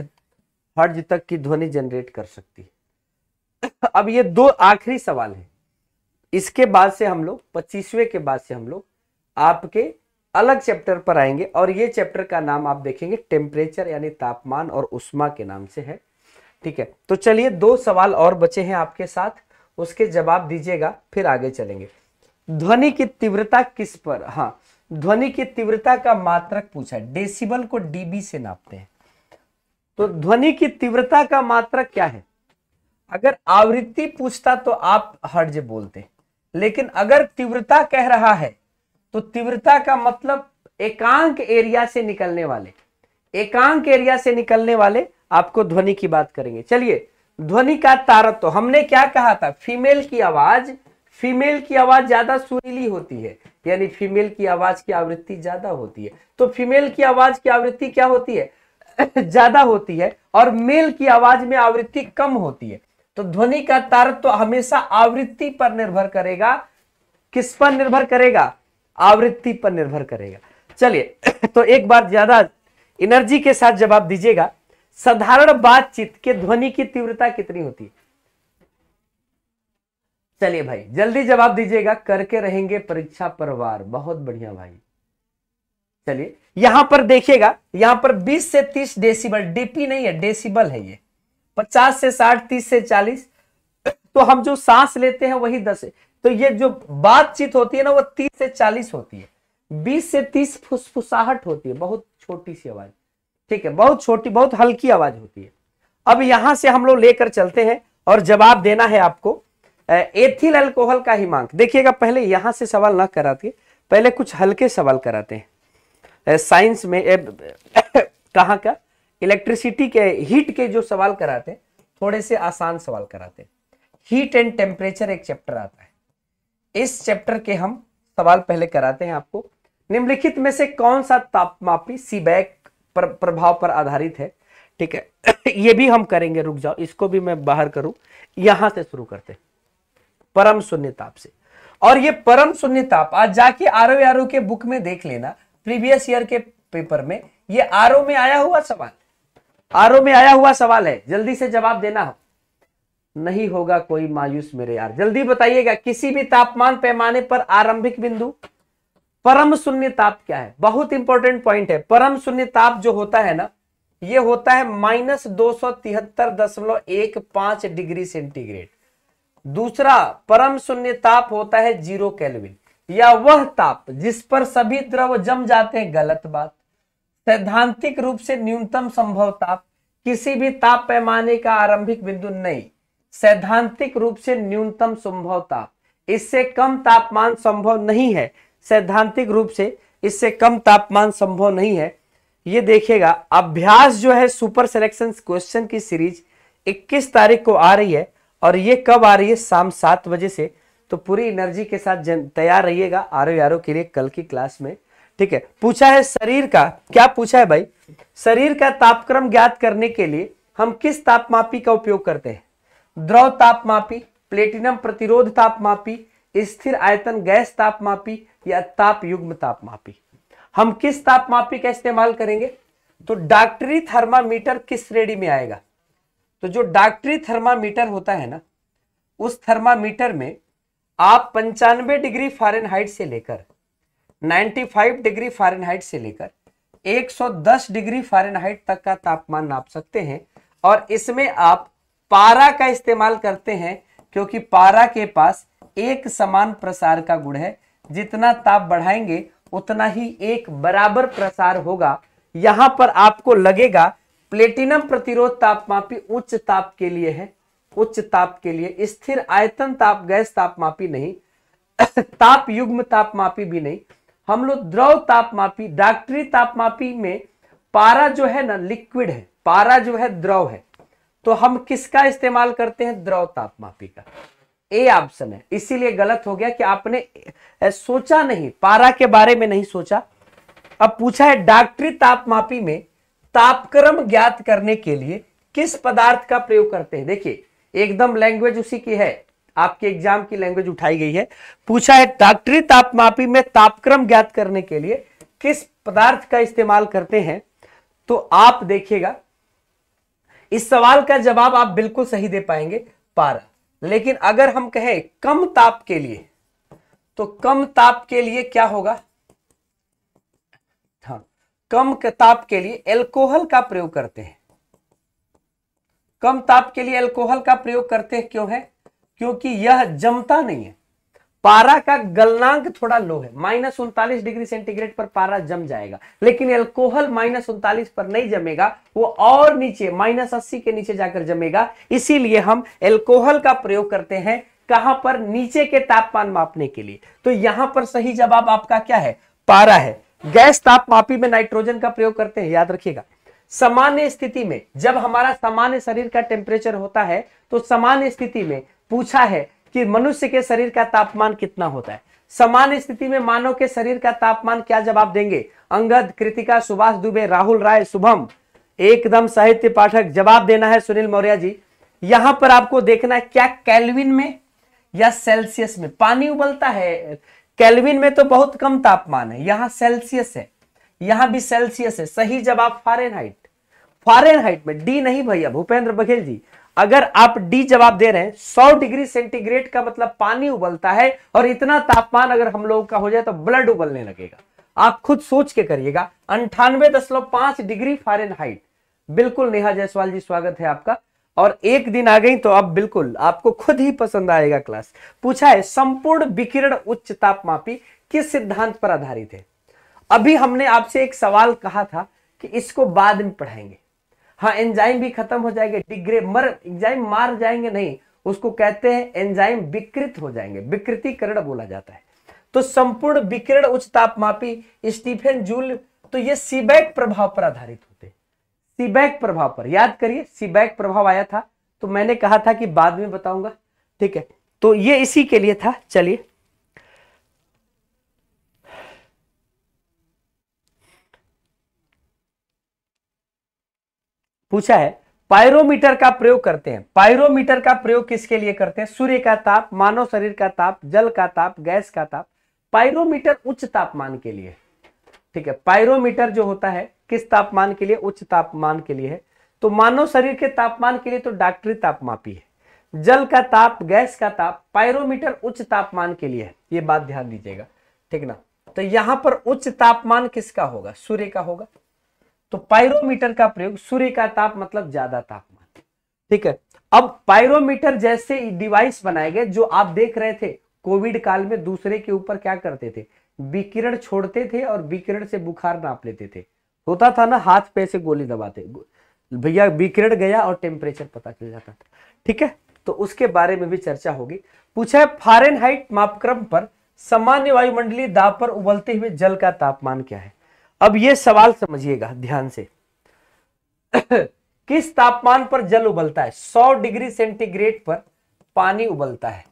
हर्ज तक की ध्वनि जनरेट कर सकती है अब ये दो आखिरी सवाल है इसके बाद से हम लोग पच्चीसवें के बाद से हम लोग आपके अलग चैप्टर पर आएंगे और ये चैप्टर का नाम आप देखेंगे टेम्परेचर यानी तापमान और उष्मा के नाम से है ठीक है तो चलिए दो सवाल और बचे हैं आपके साथ उसके जवाब दीजिएगा फिर आगे चलेंगे ध्वनि की तीव्रता किस पर हाँ ध्वनि की तीव्रता का मात्रक पूछा है डेसिबल को डीबी से नापते हैं तो ध्वनि की तीव्रता का मात्रक क्या है अगर आवृत्ति पूछता तो आप हर्ज बोलते लेकिन अगर तीव्रता कह रहा है तो तीव्रता का मतलब एकांक एरिया से निकलने वाले एकांक एरिया से निकलने वाले आपको ध्वनि की बात करेंगे चलिए ध्वनि का तारत्व हमने क्या कहा था फीमेल की आवाज फीमेल की आवाज ज्यादा सुरीली होती है यानी फीमेल की आवाज की आवृत्ति ज्यादा होती है तो फीमेल की आवाज की आवृत्ति क्या होती है <laughs> ज्यादा होती है और मेल की आवाज में आवृत्ति कम होती है तो ध्वनि का तारत्व तो हमेशा आवृत्ति पर निर्भर करेगा किस पर निर्भर करेगा आवृत्ति पर निर्भर करेगा चलिए तो एक बार ज्यादा एनर्जी के साथ जवाब दीजिएगा साधारण बातचीत के ध्वनि की तीव्रता कितनी होती है चलिए भाई जल्दी जवाब दीजिएगा करके रहेंगे परीक्षा परवार बहुत बढ़िया भाई चलिए यहां पर देखिएगा यहां पर 20 से 30 डेसिबल डीपी नहीं है डेसिबल है ये पचास से साठ तीस से चालीस तो हम जो सांस लेते हैं वही दस है। तो ये जो बातचीत होती है ना वो तीस से चालीस होती है बीस से तीस फुसफुसाहट होती है बहुत छोटी सी आवाज ठीक है बहुत छोटी बहुत हल्की आवाज होती है अब यहां से हम लोग लेकर चलते हैं और जवाब देना है आपको एथिल अल्कोहल का ही मांग देखिएगा पहले यहां से सवाल ना कराते पहले कुछ हल्के सवाल कराते हैं साइंस में <coughs> कहा का इलेक्ट्रिसिटी के हीट के जो सवाल कराते हैं थोड़े से आसान सवाल कराते हैं हीट एंड टेम्परेचर एक चैप्टर आता है इस चैप्टर के हम सवाल पहले कराते हैं आपको निम्नलिखित में से कौन सा तापमापी सीबैक पर, प्रभाव पर आधारित है ठीक है <coughs> ये भी हम करेंगे रुक जाओ इसको भी मैं बाहर करूं यहां से शुरू करते परम शून्य ताप से और ये परम शून्य ताप आज जाके आर ओ के बुक में देख लेना प्रीवियस ईयर के पेपर में ये आर में आया हुआ सवाल आरओ में आया हुआ सवाल है जल्दी से जवाब देना हो नहीं होगा कोई मायूस मेरे यार जल्दी बताइएगा किसी भी तापमान पैमाने पर आरंभिक बिंदु परम शून्य ताप क्या है बहुत इंपॉर्टेंट पॉइंट है परम शून्य ताप जो होता है ना ये होता है माइनस दो सौ तिहत्तर दशमलव एक पांच डिग्री सेंटीग्रेड दूसरा परम शून्य ताप होता है जीरो कैलविन या वह ताप जिस पर सभी द्रव जम जाते हैं गलत बात सैद्धांतिक रूप से न्यूनतम संभव ताप किसी भी ताप पैमाने का आरंभिक बिंदु नहीं सैद्धांतिक रूप से न्यूनतम संभव ताप इससे कम तापमान संभव नहीं है सैद्धांतिक रूप से इससे कम तापमान संभव नहीं है ये देखिएगा अभ्यास जो है सुपर सिलेक्शन क्वेश्चन की सीरीज 21 तारीख को आ रही है और ये कब आ रही है शाम सात बजे से तो पूरी एनर्जी के साथ तैयार रहिएगा आर के लिए कल की क्लास में ठीक है पूछा है शरीर का क्या पूछा है भाई शरीर का तापक्रम ज्ञात करने के लिए हम किस तापमापी का उपयोग करते हैं द्रव तापमापी प्लेटिनम प्रतिरोध तापमापी स्थिर आयतन गैस तापमापी या ताप युग्म तापमापी हम किस तापमापी का इस्तेमाल करेंगे तो डॉक्टरी थर्मामीटर किस श्रेणी में आएगा तो जो डॉक्टरी थर्मामीटर होता है ना उस थर्मामीटर में आप पंचानवे डिग्री फारेनहाइट से लेकर 95 डिग्री फारेनहाइट से लेकर 110 डिग्री फारेनहाइट तक का तापमान नाप सकते हैं और इसमें आप पारा का इस्तेमाल करते हैं क्योंकि पारा के पास एक समान प्रसार का गुण है जितना ताप बढ़ाएंगे उतना ही एक बराबर प्रसार होगा यहां पर आपको लगेगा प्लेटिनम प्रतिरोध तापमापी उच्च ताप के लिए है उच्च ताप के लिए स्थिर आयतन ताप गैस तापमापी नहीं <coughs> ताप युग्म तापमापी भी नहीं हम लोग द्रव तापमापी डाक्टरी तापमापी में पारा जो है ना लिक्विड है पारा जो है द्रव है तो हम किसका इस्तेमाल करते हैं द्रव तापमापी का ए ऑप्शन है इसीलिए गलत हो गया कि आपने सोचा नहीं पारा के बारे में नहीं सोचा अब पूछा है डाक्टरी तापमापी में तापक्रम ज्ञात करने के लिए किस पदार्थ का प्रयोग करते हैं देखिए एकदम लैंग्वेज उसी की है आपके एग्जाम की लैंग्वेज उठाई गई है पूछा है डॉक्टरी तापमापी में तापक्रम ज्ञात करने के लिए किस पदार्थ का इस्तेमाल करते हैं तो आप देखिएगा इस सवाल का जवाब आप बिल्कुल सही दे पाएंगे पारा लेकिन अगर हम कहें कम ताप के लिए तो कम ताप के लिए क्या होगा हाँ कम ताप के लिए एल्कोहल का प्रयोग करते हैं कम ताप के लिए एल्कोहल का प्रयोग करते हैं क्यों है क्योंकि यह जमता नहीं है पारा का गलनांक थोड़ा लो है माइनस उनतालीस डिग्री सेंटीग्रेड पर पारा जम जाएगा लेकिन एल्कोहल माइनस उनतालीस पर नहीं जमेगा वो और नीचे माइनस अस्सी के नीचे जाकर जमेगा इसीलिए हम एल्कोहल का प्रयोग करते हैं कहां पर नीचे के तापमान मापने के लिए तो यहां पर सही जवाब आपका क्या है पारा है गैस ताप मापी में नाइट्रोजन का प्रयोग करते हैं याद रखिएगा सामान्य स्थिति में जब हमारा सामान्य शरीर का टेम्परेचर होता है तो सामान्य स्थिति में पूछा है कि मनुष्य के शरीर का तापमान कितना होता है समान स्थिति में मानव के शरीर का तापमान क्या जवाब देंगे अंगद कृतिका सुभाष दुबे राहुल राय शुभम एकदम साहित्य पाठक जवाब देना है सुनील मौर्य जी यहां पर आपको देखना है क्या कैलविन में या सेल्सियस में पानी उबलता है कैलविन में तो बहुत कम तापमान है यहां सेल्सियस है यहां भी सेल्सियस है सही जवाब फॉरेन हाइट में डी नहीं भैया भूपेंद्र बघेल जी अगर आप डी जवाब दे रहे हैं 100 डिग्री सेंटीग्रेड का मतलब पानी उबलता है और इतना तापमान अगर हम लोगों का हो जाए तो ब्लड उबलने लगेगा आप खुद सोच के करिएगा अंठानवे दशमलव पांच डिग्री फारेनहाइट बिल्कुल नेहा जायसवाल जी स्वागत है आपका और एक दिन आ गई तो अब बिल्कुल आपको खुद ही पसंद आएगा क्लास पूछा है संपूर्ण विकिरण उच्च तापमापी किस सिद्धांत पर आधारित है अभी हमने आपसे एक सवाल कहा था कि इसको बाद में पढ़ाएंगे हाँ एंजाइम भी खत्म हो जाएंगे डिग्रे मर एंजाइम मार जाएंगे नहीं उसको कहते हैं एंजाइम विकृत हो जाएंगे विकृतिकरण बोला जाता है तो संपूर्ण विकिरण उच्च तापमापी स्टीफेन जूल तो ये सीबैक प्रभाव पर आधारित होते सीबैक प्रभाव पर याद करिए सीबैक प्रभाव आया था तो मैंने कहा था कि बाद में बताऊंगा ठीक है तो ये इसी के लिए था चलिए पूछा है पायरोमीटर का प्रयोग करते हैं पायरोमीटर का प्रयोग किसके लिए करते हैं सूर्य का ताप मानव शरीर का ताप जल का ताप गैस का ताप पायरोमीटर उच्च तापमान के लिए ठीक है पायरोमीटर जो होता है किस तापमान के लिए उच्च तापमान के लिए है तो मानव शरीर के तापमान के लिए तो डॉक्टरी तापमापी है जल का ताप गैस का ताप पायरोमीटर उच्च तापमान के लिए है ये बात ध्यान दीजिएगा ठीक ना तो यहां पर उच्च तापमान किसका होगा सूर्य का होगा तो पायरोमीटर का प्रयोग सूर्य का ताप मतलब ज्यादा तापमान ठीक है अब पायरोमीटर जैसे डिवाइस बनाए गए जो आप देख रहे थे कोविड काल में दूसरे के ऊपर क्या करते थे विकिरण छोड़ते थे और विकिरण से बुखार नाप लेते थे होता था ना हाथ पे से गोली दबाते भैया विकिरण गया और टेम्परेचर पता चल जाता था ठीक है तो उसके बारे में भी चर्चा होगी पूछा है हाइट मापक्रम पर सामान्य वायुमंडलीय दाब पर उबलते हुए जल का तापमान क्या है अब ये सवाल समझिएगा ध्यान से किस तापमान पर जल उबलता है 100 डिग्री सेंटीग्रेड पर पानी उबलता है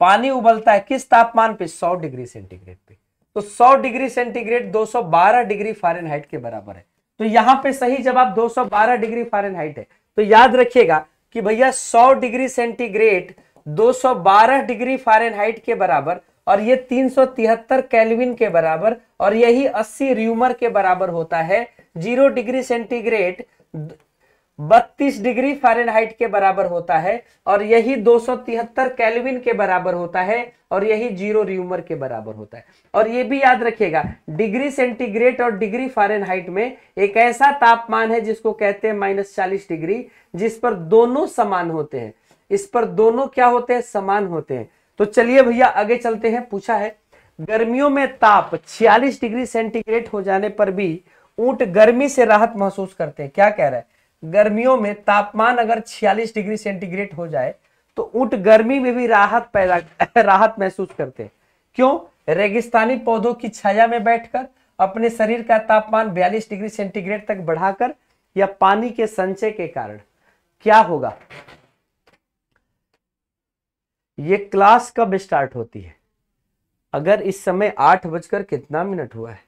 पानी उबलता है किस तापमान पे 100 डिग्री सेंटीग्रेड पे तो 100 डिग्री सेंटीग्रेड 212 डिग्री फारेनहाइट के बराबर है तो यहां पे सही जवाब 212 डिग्री फारेनहाइट है तो याद रखिएगा कि भैया 100 डिग्री सेंटीग्रेड 212 डिग्री फारेनहाइट के बराबर और ये तिहत्तर कैलविन के बराबर और यही 80 र्यूमर के बराबर होता है जीरो डिग्री सेंटीग्रेड बत्तीस डिग्री फारेनहाइट के बराबर होता है और यही 273 केल्विन के बराबर होता है और यही जीरो र्यूमर के बराबर होता है और ये भी याद रखिएगा डिग्री सेंटीग्रेड और डिग्री फारेनहाइट में एक ऐसा तापमान है जिसको कहते हैं माइनस चालीस डिग्री जिस पर दोनों समान होते हैं इस पर दोनों क्या होते हैं समान होते हैं तो चलिए भैया आगे चलते हैं पूछा है गर्मियों में ताप 46 डिग्री सेंटीग्रेड हो जाने पर भी ऊंट गर्मी से राहत महसूस करते हैं क्या कह रहा है गर्मियों में तापमान अगर 46 डिग्री सेंटीग्रेड हो जाए तो ऊंट गर्मी में भी राहत पैदा <laughs> राहत महसूस करते हैं क्यों रेगिस्तानी पौधों की छाया में बैठकर अपने शरीर का तापमान बयालीस डिग्री सेंटीग्रेड तक बढ़ाकर या पानी के संचय के कारण क्या होगा ये क्लास कब स्टार्ट होती है अगर इस समय आठ बजकर कितना मिनट हुआ है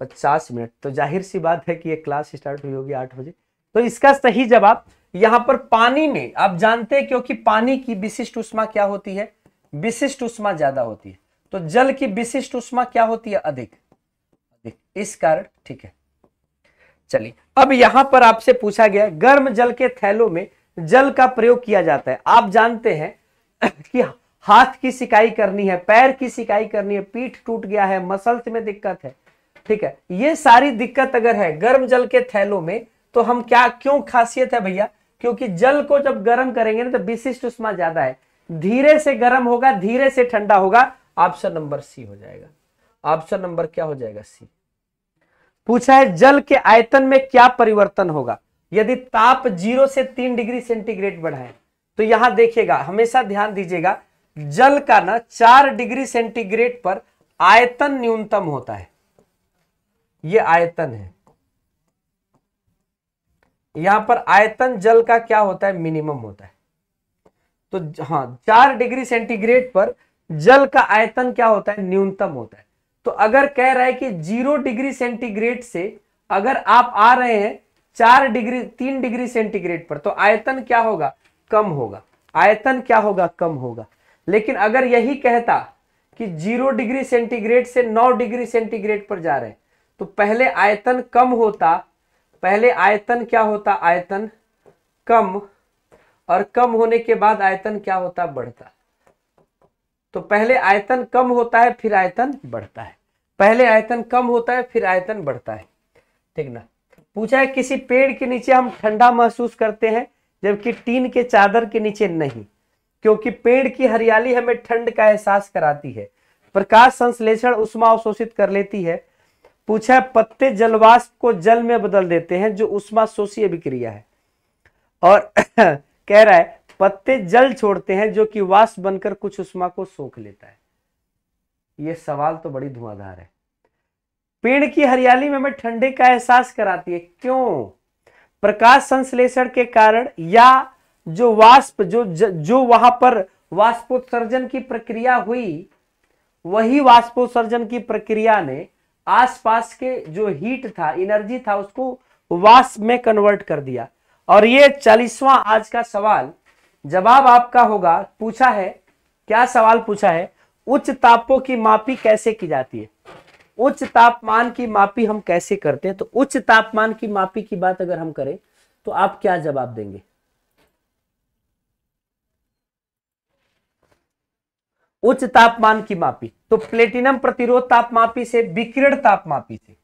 पचास मिनट तो जाहिर सी बात है कि ये क्लास स्टार्ट हुई होगी आठ बजे तो इसका सही जवाब यहां पर पानी में आप जानते हैं क्योंकि पानी की विशिष्ट उष्मा क्या होती है विशिष्ट उष्मा ज्यादा होती है तो जल की विशिष्ट उष्मा क्या होती है अधिक अधिक इस कारण ठीक है चलिए अब यहां पर आपसे पूछा गया गर्म जल के थैलों में जल का प्रयोग किया जाता है आप जानते हैं कि हाथ की सिकाई करनी है पैर की सिकाई करनी है पीठ टूट गया है मसल्स में दिक्कत है ठीक है ये सारी दिक्कत अगर है गर्म जल के थैलों में तो हम क्या क्यों खासियत है भैया क्योंकि जल को जब गर्म करेंगे ना तो विशिष्ट उष्मा ज्यादा है धीरे से गर्म होगा धीरे से ठंडा होगा ऑप्शन नंबर सी हो जाएगा ऑप्शन नंबर क्या हो जाएगा सी पूछा है जल के आयतन में क्या परिवर्तन होगा यदि ताप जीरो से तीन डिग्री सेंटीग्रेड बढ़ाए तो यहां देखिएगा हमेशा ध्यान दीजिएगा जल का ना चार डिग्री सेंटीग्रेड पर आयतन न्यूनतम होता है यह आयतन है यहां पर आयतन जल का क्या होता है मिनिमम होता है तो हां चार डिग्री सेंटीग्रेड पर जल का आयतन क्या होता है न्यूनतम होता है तो अगर कह रहा है कि जीरो डिग्री सेंटीग्रेड से अगर आप आ रहे हैं चार डिग्री तीन डिग्री सेंटीग्रेड पर तो आयतन क्या होगा कम होगा आयतन क्या होगा कम होगा लेकिन अगर यही कहता कि जीरो डिग्री सेंटीग्रेड से नौ डिग्री सेंटीग्रेड पर जा रहे तो पहले आयतन कम होता पहले आयतन क्या होता आयतन कम और कम होने के बाद आयतन क्या होता बढ़ता तो पहले आयतन कम होता है फिर आयतन बढ़ता है पहले आयतन कम होता है फिर आयतन बढ़ता है ठीक ना पूछा है किसी पेड़ के नीचे हम ठंडा महसूस करते हैं जबकि टीन के चादर के नीचे नहीं क्योंकि पेड़ की हरियाली हमें ठंड का एहसास कराती है प्रकाश संश्लेषण उष्मा अवशोषित कर लेती है पूछा है पत्ते जलवाष्प को जल में बदल देते हैं जो उष्मा शोषीय अभिक्रिया है और <clears throat> कह रहा है पत्ते जल छोड़ते हैं जो कि वाष्प बनकर कुछ उष्मा को सोख लेता है यह सवाल तो बड़ी धुआंधार है पेड़ की हरियाली में हमें ठंडे का एहसास कराती है क्यों प्रकाश संश्लेषण के कारण या जो वाष्प जो जो वहां पर वाष्पोत्सर्जन की प्रक्रिया हुई वही वाष्पोत्सर्जन की प्रक्रिया ने आसपास के जो हीट था एनर्जी था उसको वाष्प में कन्वर्ट कर दिया और ये चालीसवां आज का सवाल जवाब आपका होगा पूछा है क्या सवाल पूछा है उच्च तापों की मापी कैसे की जाती है उच्च तापमान की मापी हम कैसे करते हैं तो उच्च तापमान की मापी की बात अगर हम करें तो आप क्या जवाब देंगे उच्च तापमान की मापी तो प्लेटिनम प्रतिरोध तापमापी से विकिरण तापमापी से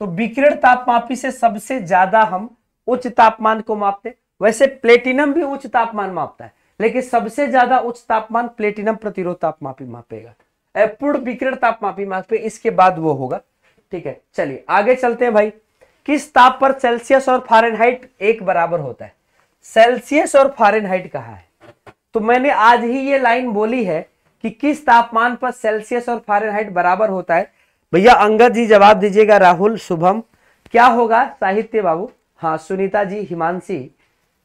तो विकिरण तापमापी से सबसे ज्यादा हम उच्च तापमान को मापते वैसे प्लेटिनम भी उच्च तापमान मापता है लेकिन सबसे ज्यादा उच्च तापमान प्लेटिनम प्रतिरोध तापमापी मापेगा पूर्ण विकिरण तापमापी मार्ग पे इसके बाद वो होगा ठीक है चलिए आगे चलते हैं भाई किस ताप पर सेल्सियस और फारेनहाइट एक बराबर होता है सेल्सियस और फारेनहाइट कहा है तो मैंने आज ही ये लाइन बोली है कि किस तापमान पर सेल्सियस और फारेनहाइट बराबर होता है भैया अंगद जी जवाब दीजिएगा राहुल शुभम क्या होगा साहित्य बाबू हाँ सुनीता जी हिमांशी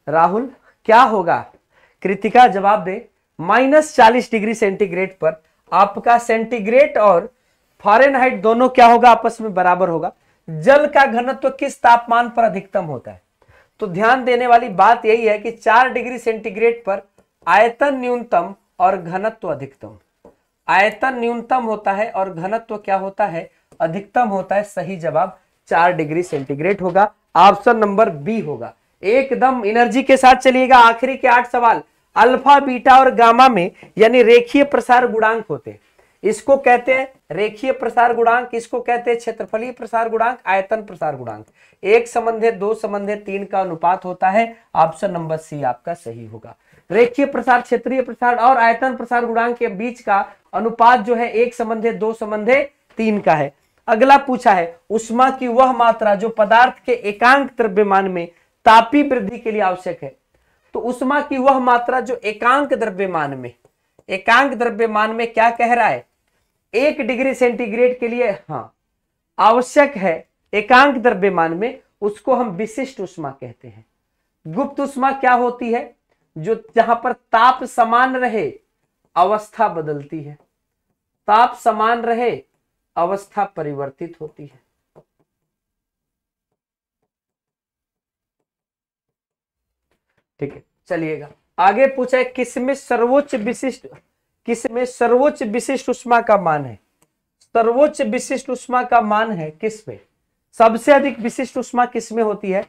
राहुल क्या होगा कृतिका जवाब दे माइनस चालीस डिग्री सेंटीग्रेड पर आपका सेंटीग्रेड और फॉरेनहाइट दोनों क्या होगा आपस में बराबर होगा जल का घनत्व तो किस तापमान पर अधिकतम होता है तो ध्यान देने वाली बात यही है कि चार डिग्री सेंटीग्रेड पर आयतन न्यूनतम और घनत्व अधिकतम आयतन न्यूनतम होता है और घनत्व क्या होता है अधिकतम होता है सही जवाब चार डिग्री सेंटीग्रेड होगा ऑप्शन नंबर बी होगा एकदम एनर्जी के साथ चलिएगा आखिरी के आठ सवाल अल्फा बीटा और गामा में यानी रेखीय प्रसार गुणांक होते हैं इसको कहते हैं रेखीय प्रसार गुणांक इसको कहते हैं क्षेत्रफलीय प्रसार गुणांक आयतन प्रसार गुणांक एक संबंध है दो संबंध है तीन का अनुपात होता है ऑप्शन नंबर सी आपका सही होगा रेखीय प्रसार क्षेत्रीय प्रसार और आयतन प्रसार गुणांक के बीच का अनुपात जो है एक संबंध है दो संबंध है तीन का है अगला पूछा है उष्मा की वह मात्रा जो पदार्थ के एकांक द्रव्यमान में तापी वृद्धि के लिए आवश्यक है तो उष्मा की वह मात्रा जो एकांक द्रव्यमान में एकांक द्रव्यमान में क्या कह रहा है एक डिग्री सेंटीग्रेड के लिए हाँ आवश्यक है एकांक द्रव्यमान में उसको हम विशिष्ट उष्मा कहते हैं गुप्त उष्मा क्या होती है जो जहां पर ताप समान रहे अवस्था बदलती है ताप समान रहे अवस्था परिवर्तित होती है ठीक है चलिएगा आगे पूछा है किसमें सर्वोच्च विशिष्ट किसमें सर्वोच्च विशिष्ट उष्मा का मान है सर्वोच्च विशिष्ट उष्मा का मान है किसमें सबसे अधिक विशिष्ट उष्मा किसमें होती है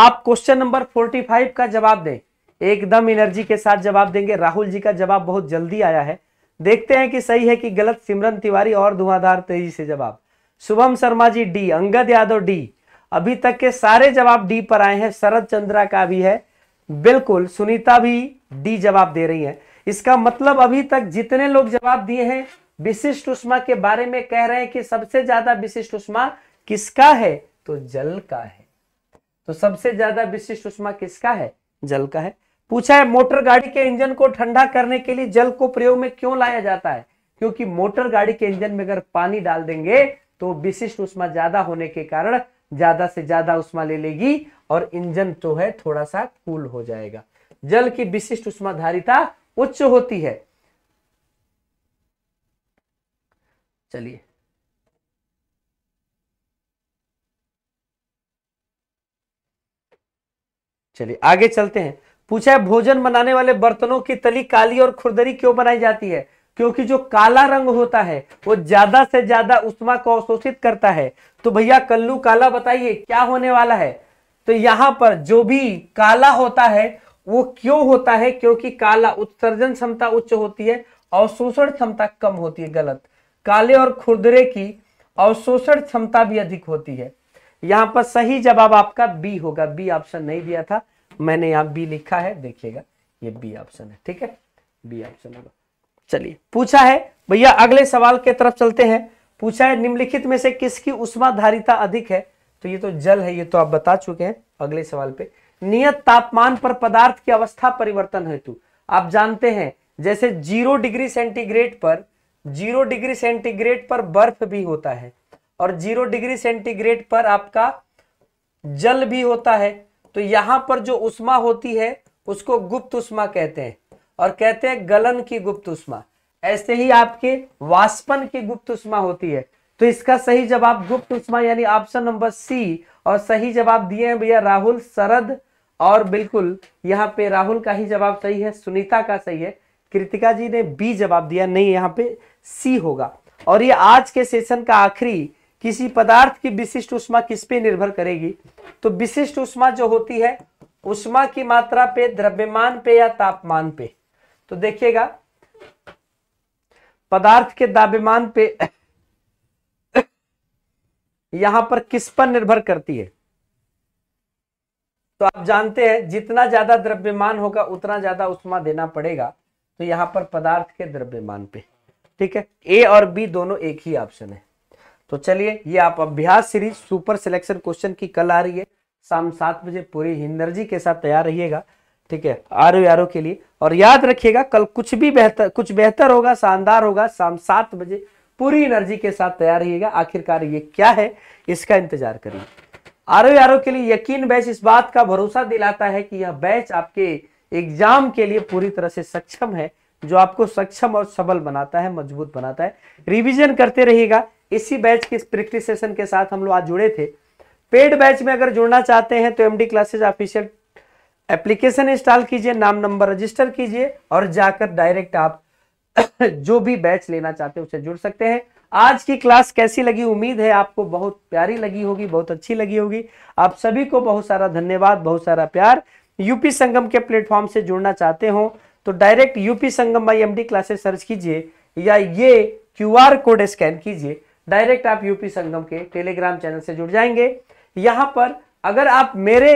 आप क्वेश्चन नंबर 45 का जवाब दें एकदम एनर्जी के साथ जवाब देंगे राहुल जी का जवाब बहुत जल्दी आया है देखते हैं कि सही है कि गलत सिमरन तिवारी और धुआंधार तेजी से जवाब शुभम शर्मा जी डी अंगद यादव डी अभी तक के सारे जवाब डी पर आए हैं शरद चंद्रा का भी है बिल्कुल सुनीता भी डी जवाब दे रही है इसका मतलब अभी तक जितने लोग जवाब दिए हैं विशिष्ट उष्मा के बारे में कह रहे हैं कि सबसे ज्यादा विशिष्ट उष्मा किसका है तो जल का है तो सबसे ज्यादा विशिष्ट उष्मा किसका है जल का है पूछा है मोटर गाड़ी के इंजन को ठंडा करने के लिए जल को प्रयोग में क्यों लाया जाता है क्योंकि मोटर गाड़ी के इंजन में अगर पानी डाल देंगे तो विशिष्ट उष्मा ज्यादा होने के कारण ज्यादा से ज्यादा उष्मा ले लेगी और इंजन जो तो है थोड़ा सा कूल हो जाएगा जल की विशिष्ट उष्मा धारिता उच्च होती है चलिए चलिए आगे चलते हैं पूछा है भोजन बनाने वाले बर्तनों की तली काली और खुरदरी क्यों बनाई जाती है क्योंकि जो काला रंग होता है वो ज्यादा से ज्यादा उष्मा को अवशोषित करता है तो भैया कल्लू काला बताइए क्या होने वाला है तो यहां पर जो भी काला होता है वो क्यों होता है क्योंकि काला उत्सर्जन क्षमता उच्च होती है अवशोषण क्षमता कम होती है गलत काले और खुरदरे की अवशोषण क्षमता भी अधिक होती है यहां पर सही जवाब आपका बी होगा बी ऑप्शन नहीं दिया था मैंने यहां बी लिखा है देखिएगा ये बी ऑप्शन है ठीक है बी ऑप्शन होगा चलिए पूछा है भैया अगले सवाल के तरफ चलते हैं पूछा है निम्नलिखित में से किसकी उष्मा धारिता अधिक है तो ये तो जल है ये तो आप बता चुके हैं अगले सवाल पे नियत तापमान पर पदार्थ की अवस्था परिवर्तन हेतु आप जानते हैं जैसे जीरो डिग्री सेंटीग्रेड पर जीरो डिग्री सेंटीग्रेड पर बर्फ भी होता है और जीरो डिग्री सेंटीग्रेड पर आपका जल भी होता है तो यहां पर जो उष्मा होती है उसको गुप्त उष्मा कहते हैं और कहते हैं गलन की गुप्त उष्मा ऐसे ही आपके वाष्पन की गुप्त उष्मा होती है तो इसका सही जवाब गुप्त उष्मा यानी ऑप्शन नंबर सी और सही जवाब दिए हैं भैया राहुल शरद और बिल्कुल यहाँ पे राहुल का ही जवाब सही है सुनीता का सही है कृतिका जी ने बी जवाब दिया नहीं यहाँ पे सी होगा और ये आज के सेशन का आखिरी किसी पदार्थ की विशिष्ट उष्मा किस पे निर्भर करेगी तो विशिष्ट उष्मा जो होती है उष्मा की मात्रा पे द्रव्यमान पे या तापमान पे तो देखिएगा पदार्थ के दाब्यमान पे यहां पर किस पर निर्भर करती है तो आप जानते हैं जितना ज्यादा द्रव्यमान होगा उतना ज्यादा उष्मा देना पड़ेगा तो यहां पर पदार्थ के द्रव्यमान पे ठीक है ए और बी दोनों एक ही ऑप्शन है तो चलिए ये आप अभ्यास सीरीज सुपर सिलेक्शन क्वेश्चन की कल आ रही है शाम सात बजे पूरी हिंदर्जी के साथ तैयार रहिएगा ठीक है आर ओ आर ओ के लिए और याद रखिएगा कल कुछ भी बेहतर कुछ बेहतर होगा शानदार होगा शाम सात बजे पूरी एनर्जी के साथ तैयार रहिएगा आखिरकार ये क्या है इसका इंतजार करिए आर ओ आर ओ के लिए यकीन बैच इस बात का भरोसा दिलाता है कि यह बैच आपके एग्जाम के लिए पूरी तरह से सक्षम है जो आपको सक्षम और सबल बनाता है मजबूत बनाता है रिविजन करते रहिएगा इसी बैच के प्रैक्टिस सेशन के साथ हम लोग आज जुड़े थे पेड बैच में अगर जुड़ना चाहते हैं तो MD classes official application install कीजिए नाम नंबर रजिस्टर कीजिए और जाकर डायरेक्ट आप <coughs> जो भी बैच लेना चाहते हैं उसे जुड़ सकते हैं आज की क्लास कैसी लगी उम्मीद है आपको बहुत प्यारी लगी होगी बहुत अच्छी लगी होगी आप सभी को बहुत सारा धन्यवाद बहुत सारा प्यार यूपी संगम के प्लेटफॉर्म से जुड़ना चाहते हो तो direct UP Sangam by M classes search कीजिए या ये क्यू कोड स्कैन कीजिए डायरेक्ट आप यूपी संगम के टेलीग्राम चैनल से जुड़ जाएंगे यहाँ पर अगर आप मेरे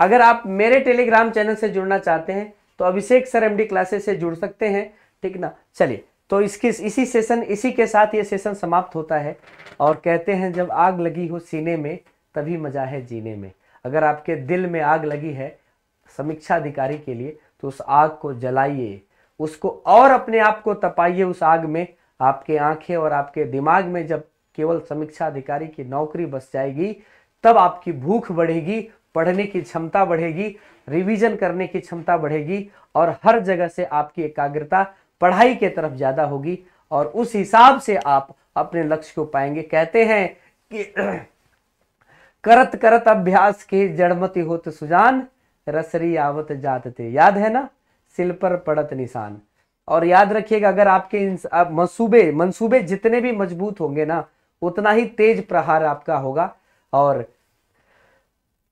अगर आप मेरे टेलीग्राम चैनल से जुड़ना चाहते हैं तो अभिषेक सर एमडी क्लासेस से जुड़ सकते हैं ठीक ना चलिए तो इसकी इसी सेशन इसी के साथ ये सेशन समाप्त होता है और कहते हैं जब आग लगी हो सीने में तभी मजा है जीने में अगर आपके दिल में आग लगी है समीक्षा अधिकारी के लिए तो उस आग को जलाइए उसको और अपने आप को तपाइए उस आग में आपके आंखें और आपके दिमाग में जब केवल समीक्षा अधिकारी की नौकरी बस जाएगी तब आपकी भूख बढ़ेगी पढ़ने की क्षमता बढ़ेगी रिवीजन करने की क्षमता बढ़ेगी और हर जगह से आपकी एकाग्रता पढ़ाई के तरफ ज़्यादा होगी और उस हिसाब से आप अपने लक्ष्य को पाएंगे कहते हैं कि <clears throat> करत करत अभ्यास के जड़मती होत सुजान रसरी आवत जात याद है ना सिल पर पड़त निशान और याद रखिएगा अगर आपके आप मंसूबे मंसूबे जितने भी मजबूत होंगे ना उतना ही तेज प्रहार आपका होगा और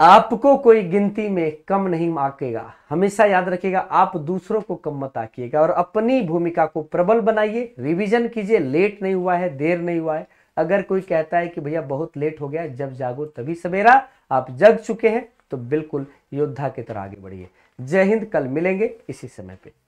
आपको कोई गिनती में कम नहीं आकेगा हमेशा याद रखिएगा आप दूसरों को कम मत आकिएगा और अपनी भूमिका को प्रबल बनाइए रिवीजन कीजिए लेट नहीं हुआ है देर नहीं हुआ है अगर कोई कहता है कि भैया बहुत लेट हो गया जब जागो तभी सवेरा आप जग चुके हैं तो बिल्कुल योद्धा की तरह आगे बढ़िए जय हिंद कल मिलेंगे इसी समय पर